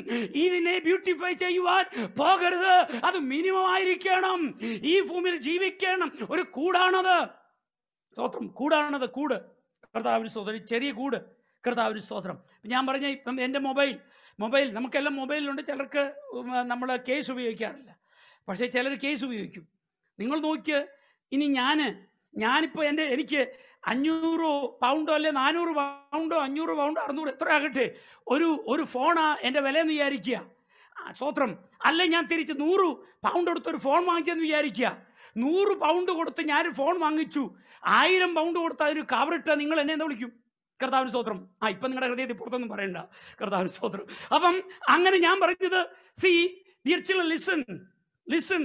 ഇതിനെ ബ്യൂട്ടിഫൈ ചെയ്യുവാൻ പോകരുത് അത് മിനിമം ആയിരിക്കണം ഈ ഭൂമിയിൽ ജീവിക്കണം ഒരു കൂടാണത് സ്തോത്രം കൂടാണത് കൂട് കർത്താവിന് സ്തോത്രം ചെറിയ കൂട് കർത്താവിന് സ്തോത്രം ഞാൻ പറഞ്ഞ ഇപ്പം എൻ്റെ മൊബൈൽ മൊബൈൽ നമുക്കെല്ലാം മൊബൈലിലുണ്ട് ചിലർക്ക് നമ്മൾ കേസ് ഉപയോഗിക്കാറില്ല പക്ഷേ ചിലർ കേസ് ഉപയോഗിക്കും നിങ്ങൾ നോക്കിയ ഇനി ഞാൻ ഞാനിപ്പോൾ എൻ്റെ എനിക്ക് അഞ്ഞൂറ് പൗണ്ടോ അല്ലെ നാനൂറ് പൗണ്ടോ അഞ്ഞൂറ് പൗണ്ടോ അറുന്നൂറ് എത്ര ആകട്ടെ ഒരു ഒരു ഫോണാ എൻ്റെ വില എന്ന് വിചാരിക്കുക സ്തോത്രം അല്ലെ ഞാൻ തിരിച്ച് നൂറ് പൗണ്ട് എടുത്തൊരു ഫോൺ വാങ്ങിച്ചെന്ന് വിചാരിക്കുക നൂറ് പൗണ്ട് കൊടുത്ത് ഞാൻ ഫോൺ വാങ്ങിച്ചു ആയിരം പൗണ്ട് കൊടുത്ത് കവർ കവറിട്ട് നിങ്ങൾ എന്നെ എന്താ വിളിക്കും കർത്താവിന് സ്വത്രം ആ ഇപ്പം നിങ്ങളുടെ ഹൃദയത്തിൽ പുറത്തൊന്നും പറയണ്ട കർത്താവിന് സ്വത്രം അപ്പം അങ്ങനെ ഞാൻ പറഞ്ഞത് സി ഡിയർ ചില listen listen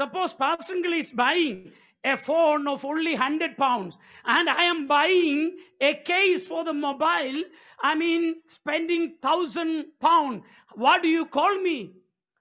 suppose passing is buying a phone of only hundred pounds and I am buying a case for the mobile I mean spending thousand pound what do you call me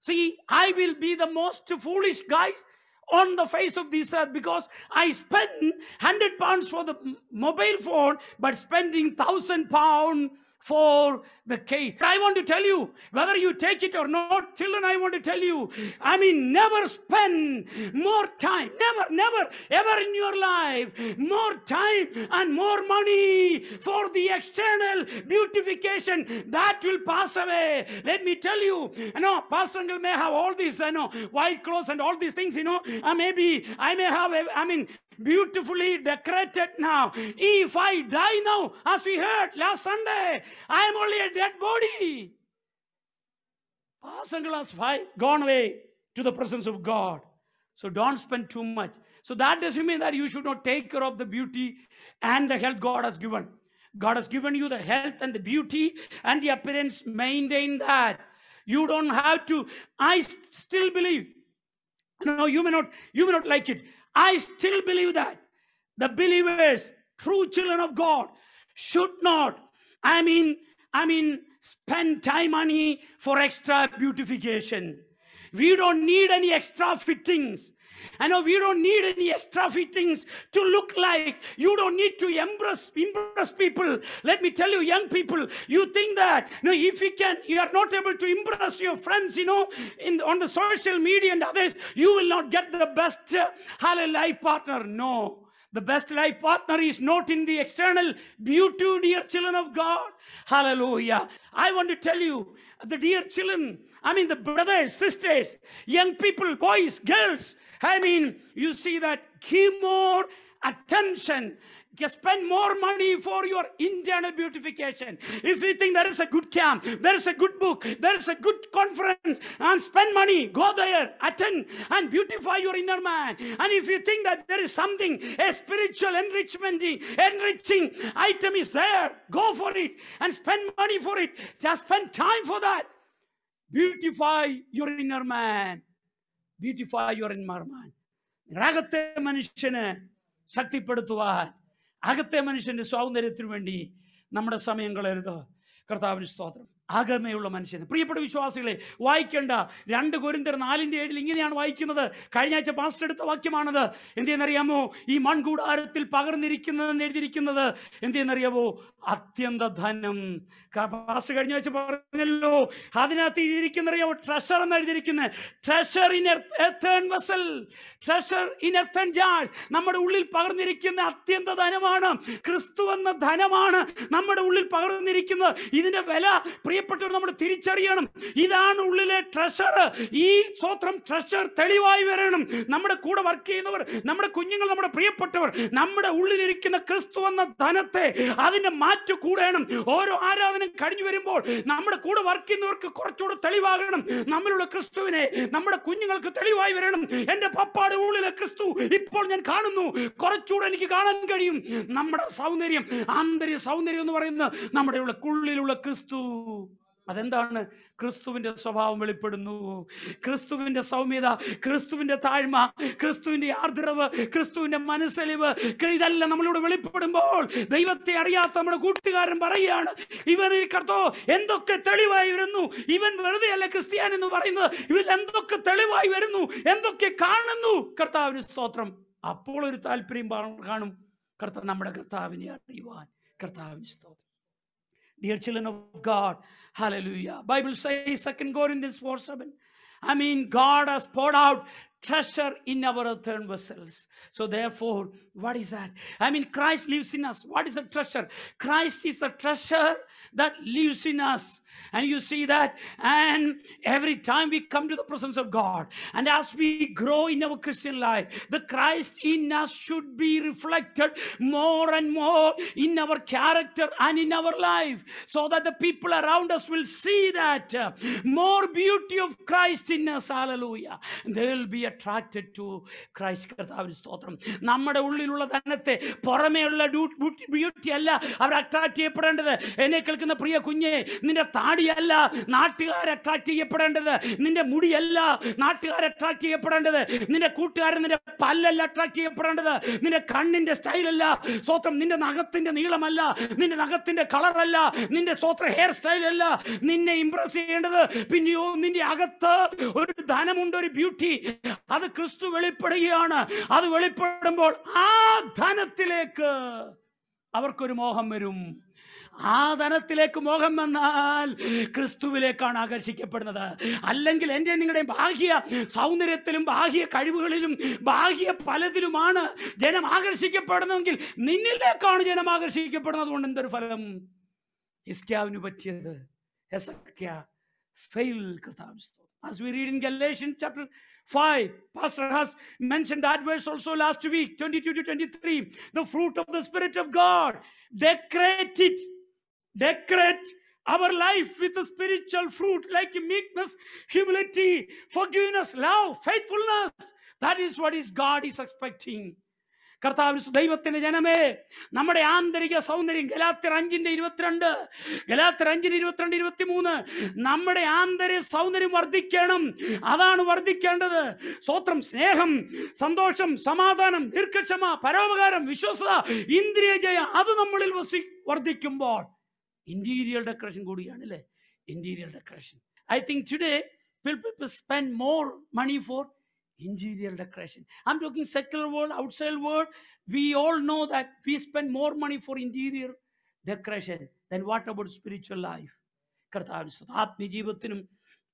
see I will be the most foolish guys on the face of this earth because I spend 100 pounds for the mobile phone, but spending 1000 pounds for the case. I want to tell you, whether you take it or not, children, I want to tell you, I mean, never spend more time, never, never, ever in your life, more time and more money for the external beautification that will pass away. Let me tell you, you know, Pastor Uncle may have all these, you know, white clothes and all these things, you know, may maybe I may have, I mean, beautifully decorated now. If I die now, as we heard last Sunday, I am only a dead body. Past and five gone away to the presence of God. So don't spend too much. So that doesn't mean that you should not take care of the beauty and the health God has given. God has given you the health and the beauty and the appearance. Maintain that. You don't have to. I still believe. No, you may not. You may not like it. I still believe that the believers, true children of God, should not, I mean, I mean, spend time money for extra beautification. We don't need any extra fittings. I know we don't need any extra things to look like. You don't need to impress, impress people. Let me tell you, young people, you think that you know, if you can, you are not able to impress your friends, you know, in on the social media and others, you will not get the best uh, life partner. No. The best life partner is not in the external beauty, dear children of God. Hallelujah. I want to tell you, the dear children, I mean, the brothers, sisters, young people, boys, girls, I mean, you see that Give more attention spend more money for your internal beautification. If you think there is a good camp, there is a good book, there is a good conference, and spend money, go there, attend, and beautify your inner man. And if you think that there is something, a spiritual enrichment, enriching item is there, go for it and spend money for it. Just spend time for that. Beautify your inner man. Beautify your environment നിങ്ങളുടെ അകത്തെ മനുഷ്യനെ ശക്തിപ്പെടുത്തുവാൻ അകത്തെ മനുഷ്യൻ്റെ സൗന്ദര്യത്തിനു വേണ്ടി നമ്മുടെ സമയം കളരുത് കർത്താവിന് സ്തോത്രം അകമേയുള്ള മനുഷ്യൻ പ്രിയപ്പെട്ട വിശ്വാസികളെ വായിക്കേണ്ട രണ്ട് കുരുന്തർ നാലിൻ്റെ ഏഴിൽ ഇങ്ങനെയാണ് വായിക്കുന്നത് കഴിഞ്ഞ ആഴ്ച പാസ്റ്റർ എടുത്ത വാക്യമാണത് എന്തെന്നറിയാമോ ഈ മൺകൂടാരത്തിൽ പകർന്നിരിക്കുന്നതെന്ന് എഴുതിയിരിക്കുന്നത് എന്തെന്നറിയാമോ അത്യന്ത ധനം പാസ്റ്റ് കഴിഞ്ഞ ആഴ്ച പറഞ്ഞല്ലോ അതിനകത്ത് എഴുതിയിരിക്കുന്നറിയാമോ ട്രഷർ എന്ന് എഴുതിയിരിക്കുന്നത് treasure in earthen vessel treasure in earthen jars നമ്മുടെ ഉള്ളിൽ പകർന്നിരിക്കുന്ന അത്യന്ത ധനമാണ് ക്രിസ്തു എന്ന ധനമാണ് നമ്മുടെ ഉള്ളിൽ പകർന്നിരിക്കുന്നത് ഇതിന്റെ വില പ്രിയ പ്രിയപ്പെട്ടവർ നമ്മൾ തിരിച്ചറിയണം ഇതാണ് ഉള്ളിലെ ട്രഷർ ഈ സ്വത്രം ട്രഷർ തെളിവായി വരണം നമ്മുടെ കൂടെ വർക്ക് ചെയ്യുന്നവർ നമ്മുടെ കുഞ്ഞുങ്ങൾ നമ്മുടെ പ്രിയപ്പെട്ടവർ നമ്മുടെ ഉള്ളിലിരിക്കുന്ന ക്രിസ്തു എന്ന ധനത്തെ അതിനെ മാറ്റു കൂടേണം ഓരോ ആരാധന കഴിഞ്ഞു വരുമ്പോൾ നമ്മുടെ കൂടെ വർക്ക് ചെയ്യുന്നവർക്ക് കുറച്ചുകൂടെ തെളിവാകണം നമ്മളുള്ള ക്രിസ്തുവിനെ നമ്മുടെ കുഞ്ഞുങ്ങൾക്ക് തെളിവായി വരണം എൻ്റെ പപ്പാട് ഉള്ളിലെ ക്രിസ്തു ഇപ്പോൾ ഞാൻ കാണുന്നു കുറച്ചുകൂടെ എനിക്ക് കാണാൻ കഴിയും നമ്മുടെ സൗന്ദര്യം ആന്തരിക സൗന്ദര്യം എന്ന് പറയുന്നത് നമ്മുടെ ഉള്ളിലുള്ള ക്രിസ്തു അതെന്താണ് ക്രിസ്തുവിൻ്റെ സ്വഭാവം വെളിപ്പെടുന്നു ക്രിസ്തുവിൻ്റെ സൗമ്യത ക്രിസ്തുവിൻ്റെ താഴ്മ ക്രിസ്തുവിൻ്റെ ആർദ്രവ് ക്രിസ്തുവിൻ്റെ മനസ്സലിവ് ഇതെല്ലാം നമ്മളോട് വെളിപ്പെടുമ്പോൾ ദൈവത്തെ അറിയാത്ത നമ്മുടെ കൂട്ടുകാരൻ പറയുകയാണ് ഇവരിൽ കർത്തോ എന്തൊക്കെ തെളിവായി വരുന്നു ഇവൻ വെറുതെ അല്ല ക്രിസ്ത്യാൻ എന്ന് പറയുന്നത് ഇവൻ എന്തൊക്കെ തെളിവായി വരുന്നു എന്തൊക്കെ കാണുന്നു കർത്താവിന് സ്തോത്രം അപ്പോൾ ഒരു താല്പര്യം കാണും കർത്താവ് നമ്മുടെ കർത്താവിനെ അറിയുവാൻ കർത്താവിന് സ്തോത്രം Dear children of God, hallelujah. Bible says 2 Corinthians 4 7. I mean, God has poured out treasure in our earthen vessels. So, therefore, what is that? I mean, Christ lives in us. What is a treasure? Christ is a treasure that lives in us. And you see that. And every time we come to the presence of God, and as we grow in our Christian life, the Christ in us should be reflected more and more in our character and in our life, so that the people around us will see that uh, more beauty of Christ in us. Hallelujah. there will be a attracted to Christ കർത്താവിന് സ്തോത്രം നമ്മുടെ ഉള്ളിലുള്ള ധനത്തെ പുറമേയുള്ള beauty അല്ല അവർ attract ചെയ്യപ്പെടേണ്ടത് എന്നെ കേൾക്കുന്ന പ്രിയ കുഞ്ഞെ നിന്റെ താടിയല്ല നാട്ടുകാർ അട്രാക്ട് ചെയ്യപ്പെടേണ്ടത് നിന്റെ മുടിയല്ല നാട്ടുകാർ അട്രാക്ട് ചെയ്യപ്പെടേണ്ടത് നിന്റെ കൂട്ടുകാരൻ നിന്റെ പല്ലല്ല അട്രാക്ട് ചെയ്യപ്പെടേണ്ടത് നിന്റെ കണ്ണിന്റെ സ്റ്റൈലല്ല സ്വത്രം നിന്റെ നഖത്തിന്റെ നീളമല്ല നിന്റെ നഖത്തിന്റെ കളറല്ല നിന്റെ സ്വത്ര ഹെയർ സ്റ്റൈൽ അല്ല നിന്നെ ഇംപ്രസ് ചെയ്യേണ്ടത് പിന്നെയോ നിന്റെ അകത്ത് ഒരു ധനമുണ്ട് ഒരു ബ്യൂട്ടി അത് ക്രിസ്തു വെളിപ്പെടുകയാണ് അത് വെളിപ്പെടുമ്പോൾ ആ ധനത്തിലേക്ക് അവർക്കൊരു മോഹം വരും ആ ധനത്തിലേക്ക് മോഹം വന്നാൽ ക്രിസ്തുവിലേക്കാണ് ആകർഷിക്കപ്പെടുന്നത് അല്ലെങ്കിൽ എൻ്റെ നിങ്ങളുടെ ബാഹ്യ സൗന്ദര്യത്തിലും ബാഹ്യ കഴിവുകളിലും ബാഹ്യ പലതിലുമാണ് ജനം ആകർഷിക്കപ്പെടുന്നതെങ്കിൽ നിന്നിലേക്കാണ് ജനം ആകർഷിക്കപ്പെടുന്നത് കൊണ്ട് എന്തൊരു ഫലം ഇസ്ക്യാവിന് പറ്റിയത് fail as we read in Galatian chapter 5. Pastor has mentioned that verse also last week, 22 to 23. The fruit of the Spirit of God. Decorate it. Decorate our life with the spiritual fruit like meekness, humility, forgiveness, love, faithfulness. That is what is God is expecting. കർത്താവിന് ദൈവത്തിന്റെ ജനമേ നമ്മുടെ ആന്തരിക സൗന്ദര്യം ഗലാത്തിർ അഞ്ചിന്റെ ഇരുപത്തിരണ്ട് ഗലാത്തിർ അഞ്ചിൻ്റെ ഇരുപത്തിരണ്ട് മൂന്ന് നമ്മുടെ ആന്തരിക സൗന്ദര്യം വർദ്ധിക്കണം അതാണ് വർദ്ധിക്കേണ്ടത് സ്വത്രം സ്നേഹം സന്തോഷം സമാധാനം ദീർഘക്ഷമ പരോപകാരം വിശ്വസത ഇന്ദ്രിയ ജയ അത് നമ്മളിൽ വസി വർദ്ധിക്കുമ്പോൾ ഇന്റീരിയർ ഡെക്കറേഷൻ കൂടിയാണ് അല്ലേ interior decoration I think today people spend more money for interior decoration. I'm talking secular world, outside world. We all know that we spend more money for interior decoration than what about spiritual life? കർത്താവിന് സ്തോത്രം ആത്മീയജീവിതത്തിനും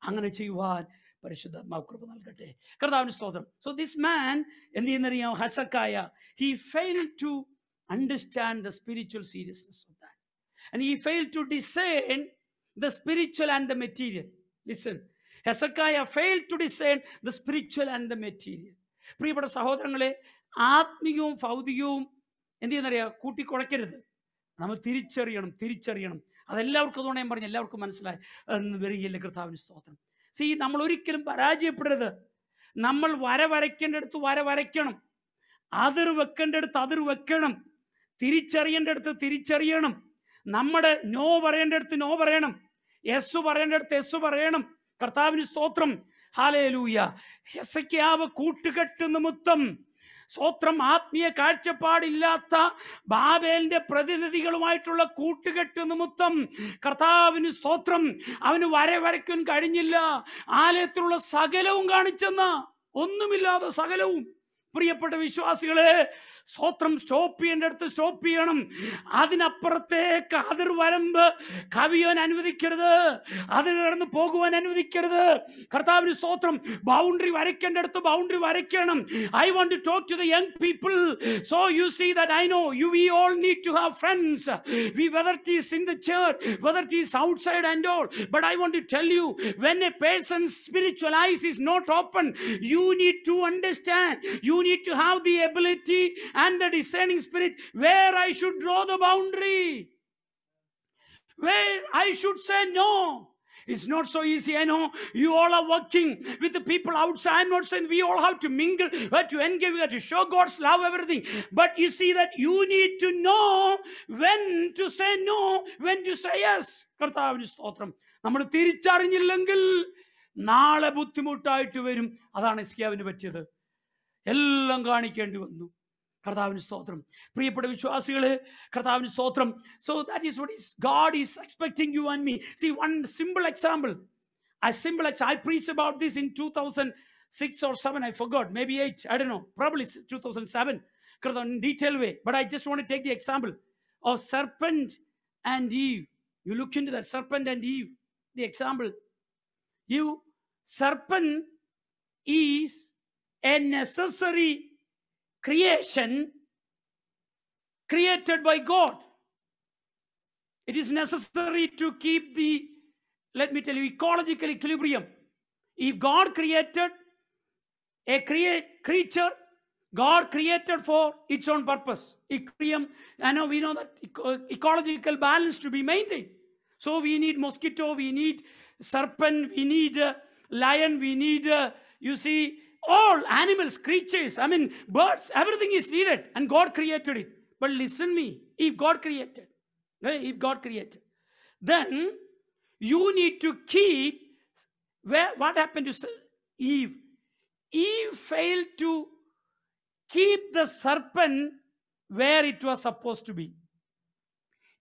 അങ്ങനെ ചെയ്യുവാൻ പരിശുദ്ധാത്മാവ് കൃപ നൽകട്ടെ കർത്താവിന് സ്തോത്രം so this man എന്ത് ചെയ്യുന്നറിയാം Hezekiah he fail to understand the spiritual seriousness of that and he fail to design the spiritual and the material listen Hezekiah fail to design the spiritual and the material പ്രിയപ്പെട്ട സഹോദരങ്ങളെ ആത്മീയവും ഭൗതികവും എന്ത് ചെയ്യുന്നറിയാം കൂട്ടിക്കുഴക്കരുത് നമ്മൾ തിരിച്ചറിയണം തിരിച്ചറിയണം അതെല്ലാവർക്കും അതുകൊണ്ട് ഞാൻ പറഞ്ഞു എല്ലാവർക്കും മനസ്സിലായി എന്ന് വരികയില്ല കർത്താവിന് സ്തോത്രം സി നമ്മൾ ഒരിക്കലും പരാജയപ്പെടരുത് നമ്മൾ വര വരയ്ക്കേണ്ടടുത്ത് വര വരയ്ക്കണം അതിർ വെക്കേണ്ടടുത്ത് അതിർ വെക്കണം തിരിച്ചറിയേണ്ടടുത്ത് തിരിച്ചറിയണം നമ്മുടെ നോ പറയേണ്ടടുത്ത് നോ പറയണം യെസ് പറയേണ്ടടുത്ത് യെസ് പറയണം കർത്താവിന് സ്തോത്രം ഹാലേലൂയ യസയ്ക്കാവ് കൂട്ടുകെട്ട് നിമിത്തം സ്തോത്രം ആത്മീയ കാഴ്ചപ്പാടില്ലാത്ത ബാബേലിന്റെ പ്രതിനിധികളുമായിട്ടുള്ള കൂട്ടുകെട്ട് നിമിത്തം കർത്താവിന് സ്തോത്രം അവന് വരെ വരയ്ക്കാൻ കഴിഞ്ഞില്ല ആലയത്തിലുള്ള സകലവും കാണിച്ചെന്ന ഒന്നുമില്ലാതെ സകലവും പ്രിയപ്പെട്ട വിശ്വാസികളെ സ്വത്രം സ്റ്റോപ്പ് ചെയ്യേണ്ട അടുത്ത് സ്റ്റോപ്പ് ചെയ്യണം അതിനപ്പുറത്തേക്ക് അതിർ വരമ്പ് കവിയാൻ അനുവദിക്കരുത് അതിൽ കടന്ന് പോകുവാൻ അനുവദിക്കരുത് കർത്താവിന് സ്തോത്രം ബൗണ്ടറി വരയ്ക്കേണ്ട അടുത്ത് ബൗണ്ടറി വരയ്ക്കണം I want to talk to the young people so you see that I know you we all need to have friends we whether it is in the church whether it is outside and all but I want to tell you when a person spiritual eyes is not open you need to understand you you need to have the ability and the discerning spirit where I should draw the boundary, where I should say no. It's not so easy. I know you all are working with the people outside. I'm not saying we all have to mingle, we have to engage, we have to show God's love, everything. But you see that you need to know when to say no, when to say yes. കർത്താവിന് സ്തോത്രം നമ്മൾ തിരിച്ചറിഞ്ഞില്ലെങ്കിൽ നാളെ ബുദ്ധിമുട്ടായിട്ട് വരും അതാണ് ഇസ്കിയാവിന് പറ്റിയത് എല്ലാം കാണിക്കേണ്ടി വന്നു കർത്താവിന് സ്തോത്രം പ്രിയപ്പെട്ട വിശ്വാസികളെ കർത്താവിന് സ്തോത്രം so that is what is God is expecting you and me see one simple example I simple ex I preach about this in two thousand six or seven I forgot may be eight I do know probably two thousand seven കർത്താവ് in detail way but I just want take the example of serpent and Eve you look into the serpent and Eve the example eve serpent is a necessary creation created by God. It is necessary to keep the, let me tell you, ecological equilibrium. If God created a crea- creature, God created for its own purpose. Equilibrium, I know we know that eco ecological balance to be maintained. So we need mosquito, we need serpent, we need uh, lion, we need, uh, you see, all animals, creatures, I mean, birds, everything is needed, and God created it. But listen me, if God created, eh, if God created, then you need to keep where what happened to Eve. Eve failed to keep the serpent where it was supposed to be.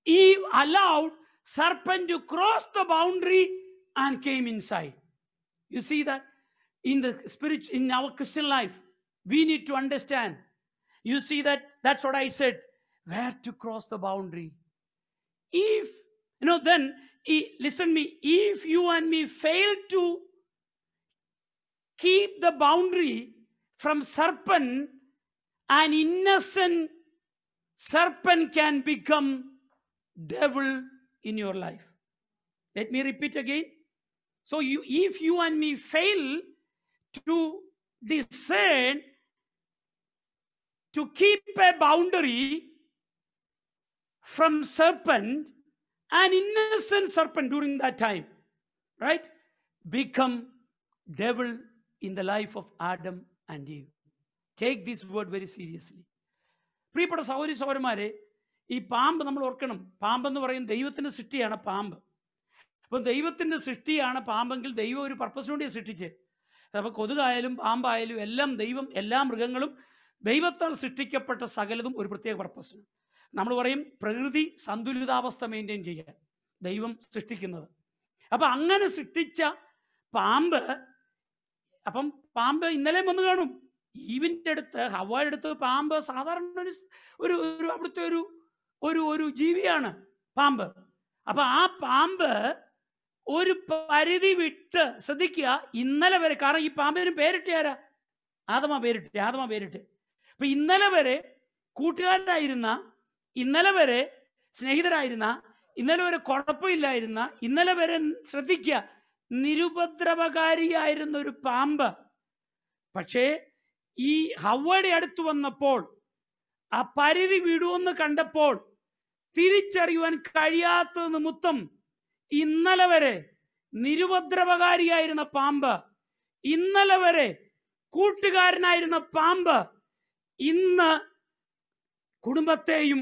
Eve allowed serpent to cross the boundary and came inside. You see that? in the spirit in our christian life we need to understand you see that that's what i said where to cross the boundary if you know then listen me if you and me fail to keep the boundary from serpent an innocent serpent can become devil in your life let me repeat again so you if you and me fail to discern, to keep a boundary from serpent, an innocent serpent during that time, right? Become devil in the life of Adam and Eve. Take this word very seriously. The പ്രിയപ്പെട്ട in the city. പാമ്പ് നമ്മൾ ഓർക്കണം പാമ്പ് എന്ന് പറയും ദൈവത്തിൻ്റെ സൃഷ്ടിയാണ് പാമ്പ് അപ്പം ദൈവത്തിൻ്റെ സൃഷ്ടിയാണ് പാമ്പെങ്കിൽ ദൈവം ഒരു പർപ്പസ് വേണ്ടിയാണ് city. അപ്പോൾ കൊതുകായാലും പാമ്പായാലും എല്ലാം ദൈവം എല്ലാ മൃഗങ്ങളും ദൈവത്താൽ സൃഷ്ടിക്കപ്പെട്ട സകലതും ഒരു പ്രത്യേക പർപ്പസിന് നമ്മൾ പറയും പ്രകൃതി സന്തുലിതാവസ്ഥ മെയിൻറ്റെയിൻ ചെയ്യാൻ ദൈവം സൃഷ്ടിക്കുന്നത് അപ്പം അങ്ങനെ സൃഷ്ടിച്ച പാമ്പ് അപ്പം പാമ്പ് ഇന്നലെ വന്ന് കാണും ഈവിൻ്റെ അടുത്ത് ഹവായുടെ അടുത്ത് പാമ്പ് സാധാരണ ഒരു ഒരു ഒരു അവിടുത്തെ ഒരു ഒരു ഒരു ജീവിയാണ് പാമ്പ് അപ്പം ആ പാമ്പ് ഒരു പരിധി വിട്ട് ശ്രദ്ധിക്കുക ഇന്നലെ വരെ കാരണം ഈ പാമ്പിനും പേരിട്ട് ആരാ ആദമ പേരിട്ട് ആദമ പേരിട്ട് അപ്പൊ ഇന്നലെ വരെ കൂട്ടുകാരനായിരുന്ന ഇന്നലെ വരെ സ്നേഹിതരായിരുന്ന ഇന്നലെ വരെ കുഴപ്പമില്ലായിരുന്ന ഇന്നലെ വരെ ശ്രദ്ധിക്കുക നിരുപദ്രവകാരിയായിരുന്ന ഒരു പാമ്പ് പക്ഷേ ഈ ഹവയുടെ അടുത്ത് വന്നപ്പോൾ ആ പരിധി വിടുമെന്ന് കണ്ടപ്പോൾ തിരിച്ചറിയുവാൻ കഴിയാത്ത നിമിത്തം ഇന്നലെ വരെ നിരുപദ്രവകാരിയായിരുന്ന പാമ്പ് ഇന്നലെ വരെ കൂട്ടുകാരനായിരുന്ന പാമ്പ് ഇന്ന് കുടുംബത്തെയും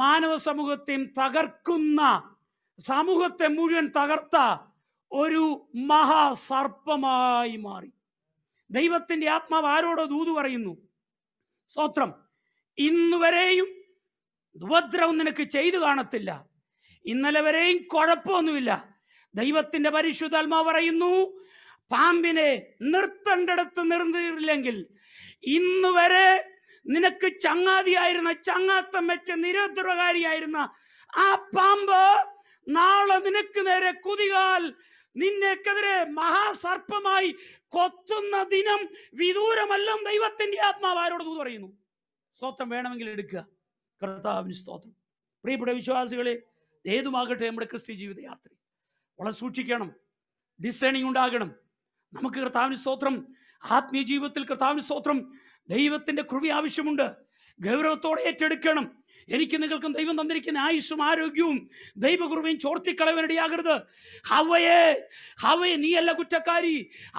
മാനവ സമൂഹത്തെയും തകർക്കുന്ന സമൂഹത്തെ മുഴുവൻ തകർത്ത ഒരു മഹാസർപ്പമായി മാറി ദൈവത്തിന്റെ ആത്മാവ് ആരോടോ ദൂതു പറയുന്നു സ്തോത്രം ഇന്നുവരെയും ഉപദ്രവം നിനക്ക് ചെയ്തു കാണത്തില്ല ഇന്നലെ വരെയും കുഴപ്പമൊന്നുമില്ല ദൈവത്തിന്റെ പരിശുദ്ധാത്മാ പറയുന്നു പാമ്പിനെ നിർത്തേണ്ടടത്ത് നിർന്നില്ലെങ്കിൽ ഇന്ന് വരെ നിനക്ക് ചങ്ങാതിയായിരുന്ന ചങ്ങാത്തം വെച്ച നിരോധ്രകാരിയായിരുന്ന ആ പാമ്പ് നാളെ നിനക്ക് നേരെ കുതികാൽ നിന്നെക്കെതിരെ മഹാസർപ്പമായി കൊത്തുന്ന ദിനം വിദൂരമല്ല ദൈവത്തിന്റെ ആത്മാവ് ആരോട് പറയുന്നു സ്തോത്രം വേണമെങ്കിൽ എടുക്കുക കർത്താവിന് സ്തോത്രം പ്രിയപ്പെട്ട വിശ്വാസികളെ ഏതുമാകട്ടെ നമ്മുടെ ക്രിസ്ത്യ ജീവിതയാത്ര വളരെ സൂക്ഷിക്കണം ഡിസൈനിങ് ഉണ്ടാകണം നമുക്ക് കർത്താവിന് സ്തോത്രം ആത്മീയ ജീവിതത്തിൽ കർത്താവിന് സ്തോത്രം ദൈവത്തിൻ്റെ കൃപി ആവശ്യമുണ്ട് ഗൗരവത്തോടെ ഏറ്റെടുക്കണം എനിക്ക് നിങ്ങൾക്കും ദൈവം തന്നിരിക്കുന്ന ആയുസ്സും ആരോഗ്യവും ദൈവകുറുവയും ചോർത്തിക്കളവനിടയാകരുത് ഹവയെ ഹവയെ നീയല്ല കുറ്റക്കാരി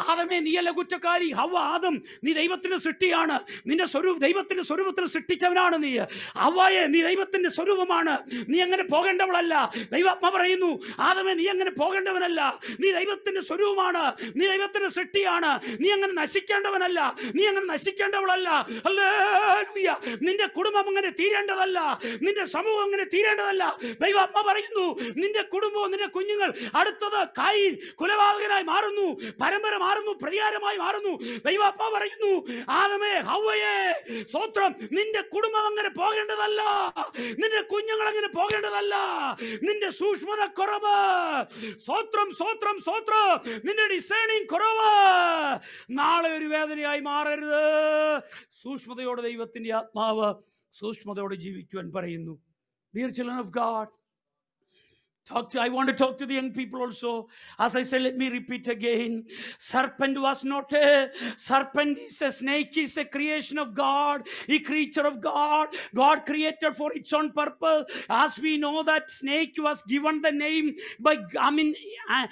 ആദമേ നീയല്ല കുറ്റക്കാരി ഹവ ആദം നീ ദൈവത്തിന്റെ സൃഷ്ടിയാണ് നിന്റെ സ്വരൂപ ദൈവത്തിന്റെ സ്വരൂപത്തിൽ സൃഷ്ടിച്ചവനാണ് നീ ഹവയെ നീ ദൈവത്തിന്റെ സ്വരൂപമാണ് നീ അങ്ങനെ പോകേണ്ടവളല്ല ദൈവാത്മ പറയുന്നു ആദമേ നീ അങ്ങനെ പോകേണ്ടവനല്ല നീ ദൈവത്തിന്റെ സ്വരൂപമാണ് നീ ദൈവത്തിന്റെ സൃഷ്ടിയാണ് നീ അങ്ങനെ നശിക്കേണ്ടവനല്ല നീ അങ്ങനെ നശിക്കേണ്ടവളല്ല നിന്റെ കുടുംബം അങ്ങനെ തീരേണ്ടതല്ല നിന്റെ സമൂഹം അങ്ങനെ തീരേണ്ടതല്ല ദൈവാത്മ പറയുന്നു നിന്റെ കുടുംബവും നിന്റെ കുഞ്ഞുങ്ങൾ അടുത്തത് കായി കൊലപാതകനായി മാറുന്നു പരമ്പര മാറുന്നു പ്രതികാരമായി മാറുന്നു ദൈവാത്മ പറയുന്നു ആദമേ ഹൗവയെ സ്വത്രം നിന്റെ കുടുംബം അങ്ങനെ പോകേണ്ടതല്ല നിന്റെ കുഞ്ഞുങ്ങൾ അങ്ങനെ പോകേണ്ടതല്ല നിന്റെ സൂക്ഷ്മത കുറവ് സ്വത്രം സ്വത്രം സ്വത്രം നിന്റെ ഡിസൈനിങ് കുറവ് നാളെ ഒരു വേദനയായി മാറരുത് സൂക്ഷ്മതയോടെ ദൈവത്തിന്റെ ആത്മാവ് സൂക്ഷ്മതയോടെ ജീവിക്കുവാൻ പറയുന്നു dear children of God Talk to, I want to talk to the young people also. As I said, let me repeat again. Serpent was not a serpent, is a snake, is a creation of God, a creature of God. God created for its own purpose. As we know that snake was given the name by, I mean, uh,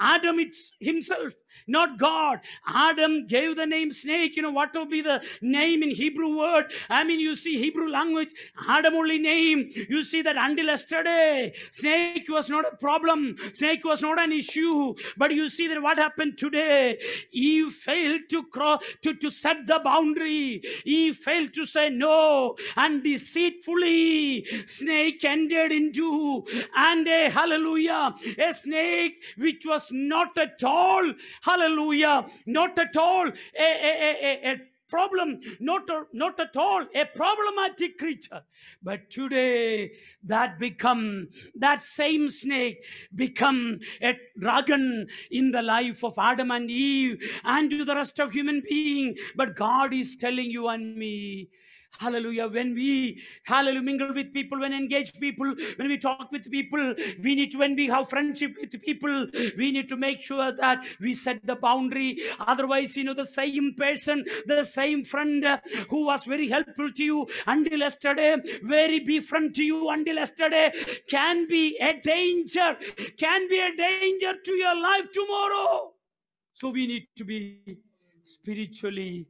Adam it's himself, not God. Adam gave the name snake. You know what will be the name in Hebrew word? I mean, you see Hebrew language, Adam only name. You see that until yesterday, snake was not a problem. Snake was not an issue. But you see that what happened today? He failed to cross, to, to set the boundary. He failed to say no. And deceitfully, snake entered into and a hallelujah, a snake which was not at all, hallelujah, not at all a, a, a, a problem, not, not at all a problematic creature. But today, that become, that same snake become a dragon in the life of Adam and Eve and to the rest of human being. But God is telling you and me, Hallelujah. When we, hallelujah, mingle with people, when engage people, when we talk with people, we need to, when we have friendship with people, we need to make sure that we set the boundary. Otherwise, you know, the same person, the same friend uh, who was very helpful to you until yesterday, very befriend to you until yesterday, can be a danger, can be a danger to your life tomorrow. So we need to be spiritually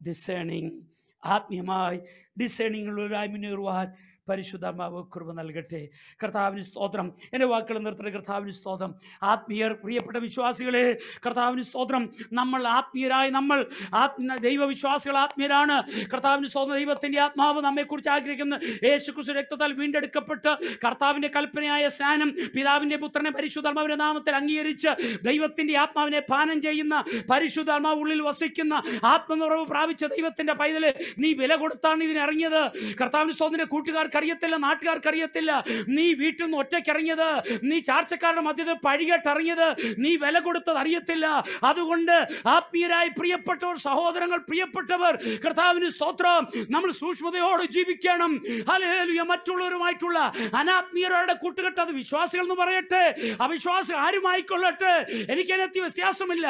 discerning ఆత్మీయమాయ్ ഡിസേണിങ്ങുള്ള ഒരു ആയ്മിനെ ഉരുവാൻ പരിശുദ്ധമാവ് കൃപ നൽകട്ടെ കർത്താവിന് സ്തോത്രം എൻ്റെ വാക്കുകൾ നിർത്തട്ടെ കർത്താവിന് സ്തോത്രം ആത്മീയർ പ്രിയപ്പെട്ട വിശ്വാസികളെ കർത്താവിന് സ്തോത്രം നമ്മൾ ആത്മീയരായി നമ്മൾ ആത്മ ദൈവവിശ്വാസികൾ ആത്മീയരാണ് കർത്താവിന് സ്തോത്രം ദൈവത്തിൻ്റെ ആത്മാവ് നമ്മെക്കുറിച്ച് യേശു യേശുക്രിസ്തു രക്തത്താൽ വീണ്ടെടുക്കപ്പെട്ട് കർത്താവിൻ്റെ കൽപ്പനയായ സ്നാനം പിതാവിൻ്റെ പുത്രനെ പരിശുദ്ധർമാവിൻ്റെ നാമത്തിൽ അംഗീകരിച്ച് ദൈവത്തിൻ്റെ ആത്മാവിനെ പാനം ചെയ്യുന്ന പരിശുദ്ധർമാവ് ഉള്ളിൽ വസിക്കുന്ന ആത്മനിറവ് പ്രാപിച്ച ദൈവത്തിൻ്റെ പൈതൽ നീ വില കൊടുത്താണ് ഇതിനെ ഇറങ്ങിയത് കർത്താവിന് സ്വന്തം കൂട്ടുകാർക്ക് അറിയത്തില്ല നാട്ടുകാർക്ക് അറിയത്തില്ല നീ വീട്ടിൽ നിന്ന് ഒറ്റയ്ക്ക് ഇറങ്ങിയത് നീ ചാർച്ചക്കാരുടെ മധ്യത്തിൽ പഴികെട്ട് നീ വില കൊടുത്തത് അറിയത്തില്ല അതുകൊണ്ട് ആത്മീയരായി പ്രിയപ്പെട്ടവർ സഹോദരങ്ങൾ പ്രിയപ്പെട്ടവർ കർത്താവിന് സ്തോത്രം നമ്മൾ സൂക്ഷ്മതയോട് ജീവിക്കണം ഹലേലുയ മറ്റുള്ളവരുമായിട്ടുള്ള അനാത്മീയരുടെ കൂട്ടുകെട്ട് അത് വിശ്വാസികൾ എന്ന് പറയട്ടെ അവിശ്വാസം ആരുമായിക്കൊള്ളട്ടെ എനിക്കതിനകത്ത് വ്യത്യാസമില്ല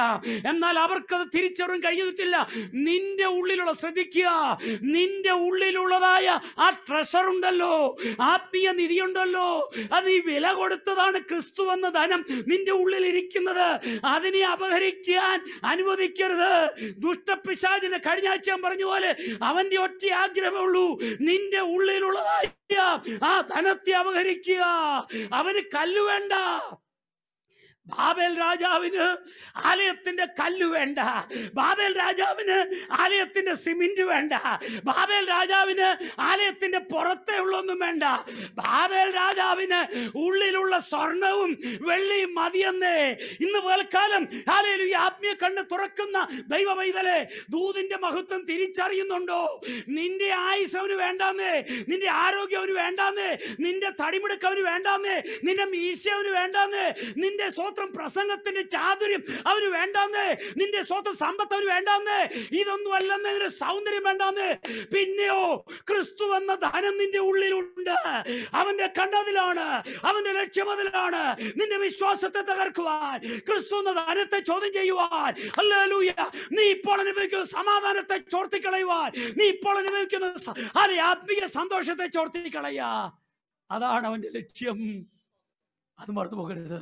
എന്നാൽ അവർക്കത് തിരിച്ചറിയാൻ കഴിഞ്ഞിട്ടില്ല നിന്റെ ഉള്ളിലുള്ള ശ്രദ്ധിക്കുക നിന്റെ ഉള്ളിൽ നിന്നിലുള്ളതായ ആ ട്രഷർ ഉണ്ടല്ലോ ആത്മീയ ഉണ്ടല്ലോ അത് നീ വില കൊടുത്തതാണ് ക്രിസ്തു എന്ന ധനം നിന്റെ ഉള്ളിൽ ഇരിക്കുന്നത് അതിനെ അപഹരിക്കാൻ അനുവദിക്കരുത് ദുഷ്ടപിശാചിന് കഴിഞ്ഞ ആഴ്ച ഞാൻ പറഞ്ഞ പോലെ അവന്റെ ഒറ്റ ആഗ്രഹമേ ഉള്ളൂ നിന്റെ ഉള്ളിലുള്ളതായ ആ ധനത്തെ അപഹരിക്കുക അവന് കല്ല് വേണ്ട ബാബേൽ രാജാവിന് ആലയത്തിന്റെ കല്ല് വേണ്ട ബാബേൽ രാജാവിന് ആലയത്തിന്റെ സിമെന്റ് വേണ്ട ബാബേൽ രാജാവിന് ആലയത്തിന്റെ പുറത്തെ ഉള്ളൊന്നും വേണ്ട ബാബേൽ രാജാവിന് ഉള്ളിലുള്ള സ്വർണവും വെള്ളിയും മതിയെന്നേ ഇന്ന് പകൽക്കാലം ആലയിൽ ഈ ആത്മീയ കണ്ണ് തുറക്കുന്ന ദൈവ പൈതലെ ദൂതിന്റെ മഹത്വം തിരിച്ചറിയുന്നുണ്ടോ നിന്റെ ആയുസ് അവന് വേണ്ടാന്നേ നിന്റെ ആരോഗ്യം അവന് വേണ്ടാന്നേ നിന്റെ തടിമിടുക്ക് അവന് വേണ്ടാന്നേ നിന്റെ മീശ അവന് വേണ്ടാന്നേ നിന്റെ സ്വത്ത് സ്തോത്രം പ്രസംഗത്തിന്റെ ചാതുര്യം അവന് വേണ്ടാന്ന് നിന്റെ സ്വന്തം സമ്പത്ത് അവന് വേണ്ടാന്ന് ഇതൊന്നും അല്ലെന്ന് നിന്റെ സൗന്ദര്യം വേണ്ടാന്ന് പിന്നെയോ ക്രിസ്തു എന്ന ധനം നിന്റെ ഉള്ളിലുണ്ട് അവന്റെ കണ്ടതിലാണ് അവന്റെ ലക്ഷ്യം അതിലാണ് നിന്റെ വിശ്വാസത്തെ തകർക്കുവാൻ ക്രിസ്തു എന്ന ധനത്തെ ചോദ്യം ചെയ്യുവാൻ അല്ലൂയ നീ ഇപ്പോൾ അനുഭവിക്കുന്ന സമാധാനത്തെ ചോർത്തി കളയുവാൻ നീ ഇപ്പോൾ അനുഭവിക്കുന്ന അല്ലെ ആത്മീയ സന്തോഷത്തെ ചോർത്തി ചോർത്തിക്കളയ അതാണ് അവന്റെ ലക്ഷ്യം അത് മറന്നു പോകരുത്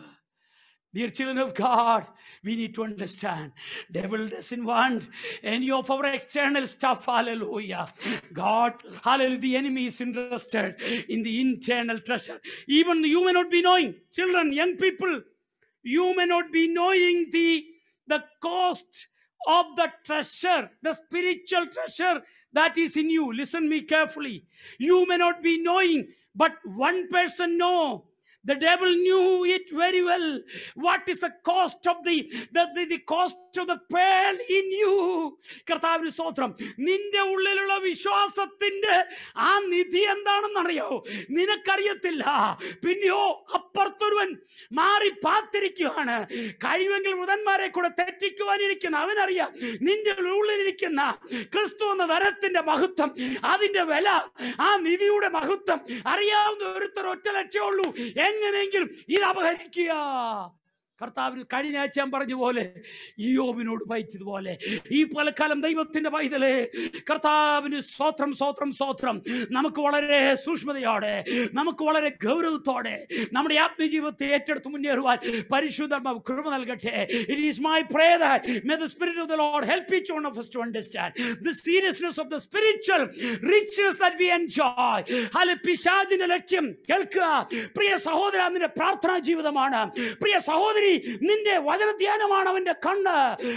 Dear children of God, we need to understand devil doesn't want any of our external stuff. Hallelujah. God, hallelujah, the enemy is interested in the internal treasure. Even you may not be knowing, children, young people, you may not be knowing the, the cost of the treasure, the spiritual treasure that is in you. Listen me carefully. You may not be knowing, but one person know The devil knew it very well. What is the cost of the, the, the, the cost of the pain in you? കർത്താവിന് സ്തോത്രം നിന്റെ ഉള്ളിലുള്ള വിശ്വാസത്തിന്റെ ആ നിധി എന്താണെന്നറിയോ നിനക്കറിയത്തില്ല പിന്നെയോ അപ്പുറത്തൊരുവൻ മാറി പാത്തിരിക്കുകയാണ് കഴിവെങ്കിൽ മൃതന്മാരെ കൂടെ തെറ്റിക്കുവാനിരിക്കുന്ന അവനറിയാം നിന്റെ ഉള്ളിലിരിക്കുന്ന ക്രിസ്തു എന്ന വരത്തിന്റെ മഹത്വം അതിന്റെ വില ആ നിധിയുടെ മഹത്വം അറിയാവുന്ന ഒരുത്തർ ഒറ്റ ലക്ഷ്യമേ ഉള്ളൂ എങ്ങനെയെങ്കിലും ഇത് അപഹരിക്കുക കർത്താവിന് കഴിഞ്ഞ ആഴ്ച ഞാൻ പറഞ്ഞ പോലെ യോബിനോട് ഭയച്ചതുപോലെ ഈ പലക്കാലം ദൈവത്തിന്റെ പൈതലെ കർത്താവിന് സ്തോത്രം സ്തോത്രം സ്തോത്രം നമുക്ക് വളരെ സൂക്ഷ്മതയോടെ നമുക്ക് വളരെ ഗൗരവത്തോടെ നമ്മുടെ ആത്മീയ ഏറ്റെടുത്ത് മുന്നേറുവാൻ പരിശുദ്ധ കൃപ നൽകട്ടെ it is my pray that may the spirit of the Lord help each one of to understand the seriousness of the spiritual richness that we enjoy അല്ല പിശാചിന്റെ ലക്ഷ്യം കേൾക്കുക പ്രിയ സഹോദര നിന്റെ പ്രാർത്ഥനാ ജീവിതമാണ് പ്രിയ സഹോദരി സഹോദരി നിന്റെ വചനധ്യാനമാണ് അവന്റെ കണ്ണ്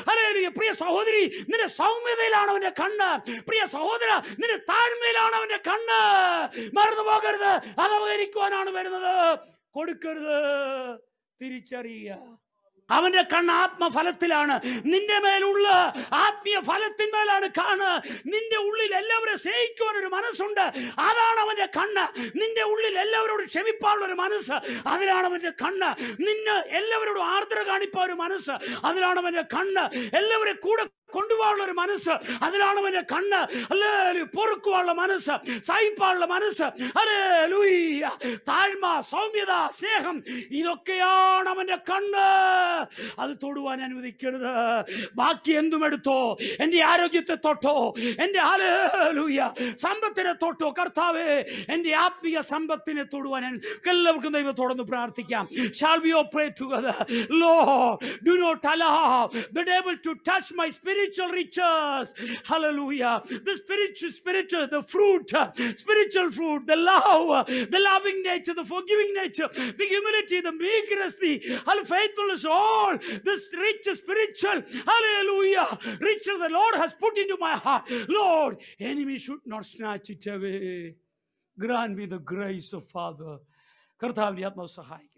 ഹലേലുയ പ്രിയ സഹോദരി നിന്റെ സൗമ്യതയിലാണ് അവന്റെ കണ്ണ് പ്രിയ സഹോദര നിന്റെ താഴ്മയിലാണ് അവന്റെ കണ്ണ് മറന്നു പോകരുത് അത് അവഹരിക്കുവാനാണ് വരുന്നത് കൊടുക്കരുത് തിരിച്ചറിയുക അവന്റെ കണ്ണ് ആത്മഫലത്തിലാണ് നിന്റെ മേലുള്ള ആത്മീയ ഫലത്തിന്മേലാണ് കാണ് നിന്റെ ഉള്ളിൽ എല്ലാവരും സ്നേഹിക്കുവാൻ ഒരു മനസ്സുണ്ട് അതാണ് അവന്റെ കണ്ണ് നിന്റെ ഉള്ളിൽ എല്ലാവരോടും ക്ഷമിപ്പാനുള്ള ഒരു മനസ്സ് അതിലാണ് അവന്റെ കണ്ണ് നിന്നെ എല്ലാവരോടും ആർദ്ര കാണിപ്പാൻ ഒരു മനസ്സ് അതിലാണ് അവന്റെ കണ്ണ് എല്ലാവരും കൂടെ കൊണ്ടുപോകാനുള്ള ഒരു മനസ്സ് അതിലാണ് അവന്റെ കണ്ണ് അല്ലേ പൊറുക്കുവാനുള്ള മനസ്സ് സഹിപ്പാനുള്ള മനസ്സ് അല്ലേ ലൂയ്യ താഴ്മ സൗമ്യത സ്നേഹം ഇതൊക്കെയാണ് അവന്റെ കണ്ണ് അത് തൊടുവാൻ അനുവദിക്കരുത് ബാക്കി എന്തും എടുത്തോ എൻ്റെ ആരോഗ്യത്തെ തൊട്ടോ എൻ്റെ ലൂയ്യ സമ്പത്തിനെ തൊട്ടോ കർത്താവേ എൻ്റെ ആത്മീയ സമ്പത്തിനെ തൊടുവാൻ എല്ലാവർക്കും ദൈവം തുടർന്ന് പ്രാർത്ഥിക്കാം shall be operate together Lord do not allow the devil to touch my spirit spiritual riches. Hallelujah. The spiritual, spiritual, the fruit, uh, spiritual fruit, the love, uh, the loving nature, the forgiving nature, the humility, the meekness, the faithfulness, all this rich spiritual. Hallelujah. Richer the Lord has put into my heart. Lord, enemy should not snatch it away. Grant me the grace of Father. കർത്താവിൻ്റെ ആത്മാവ്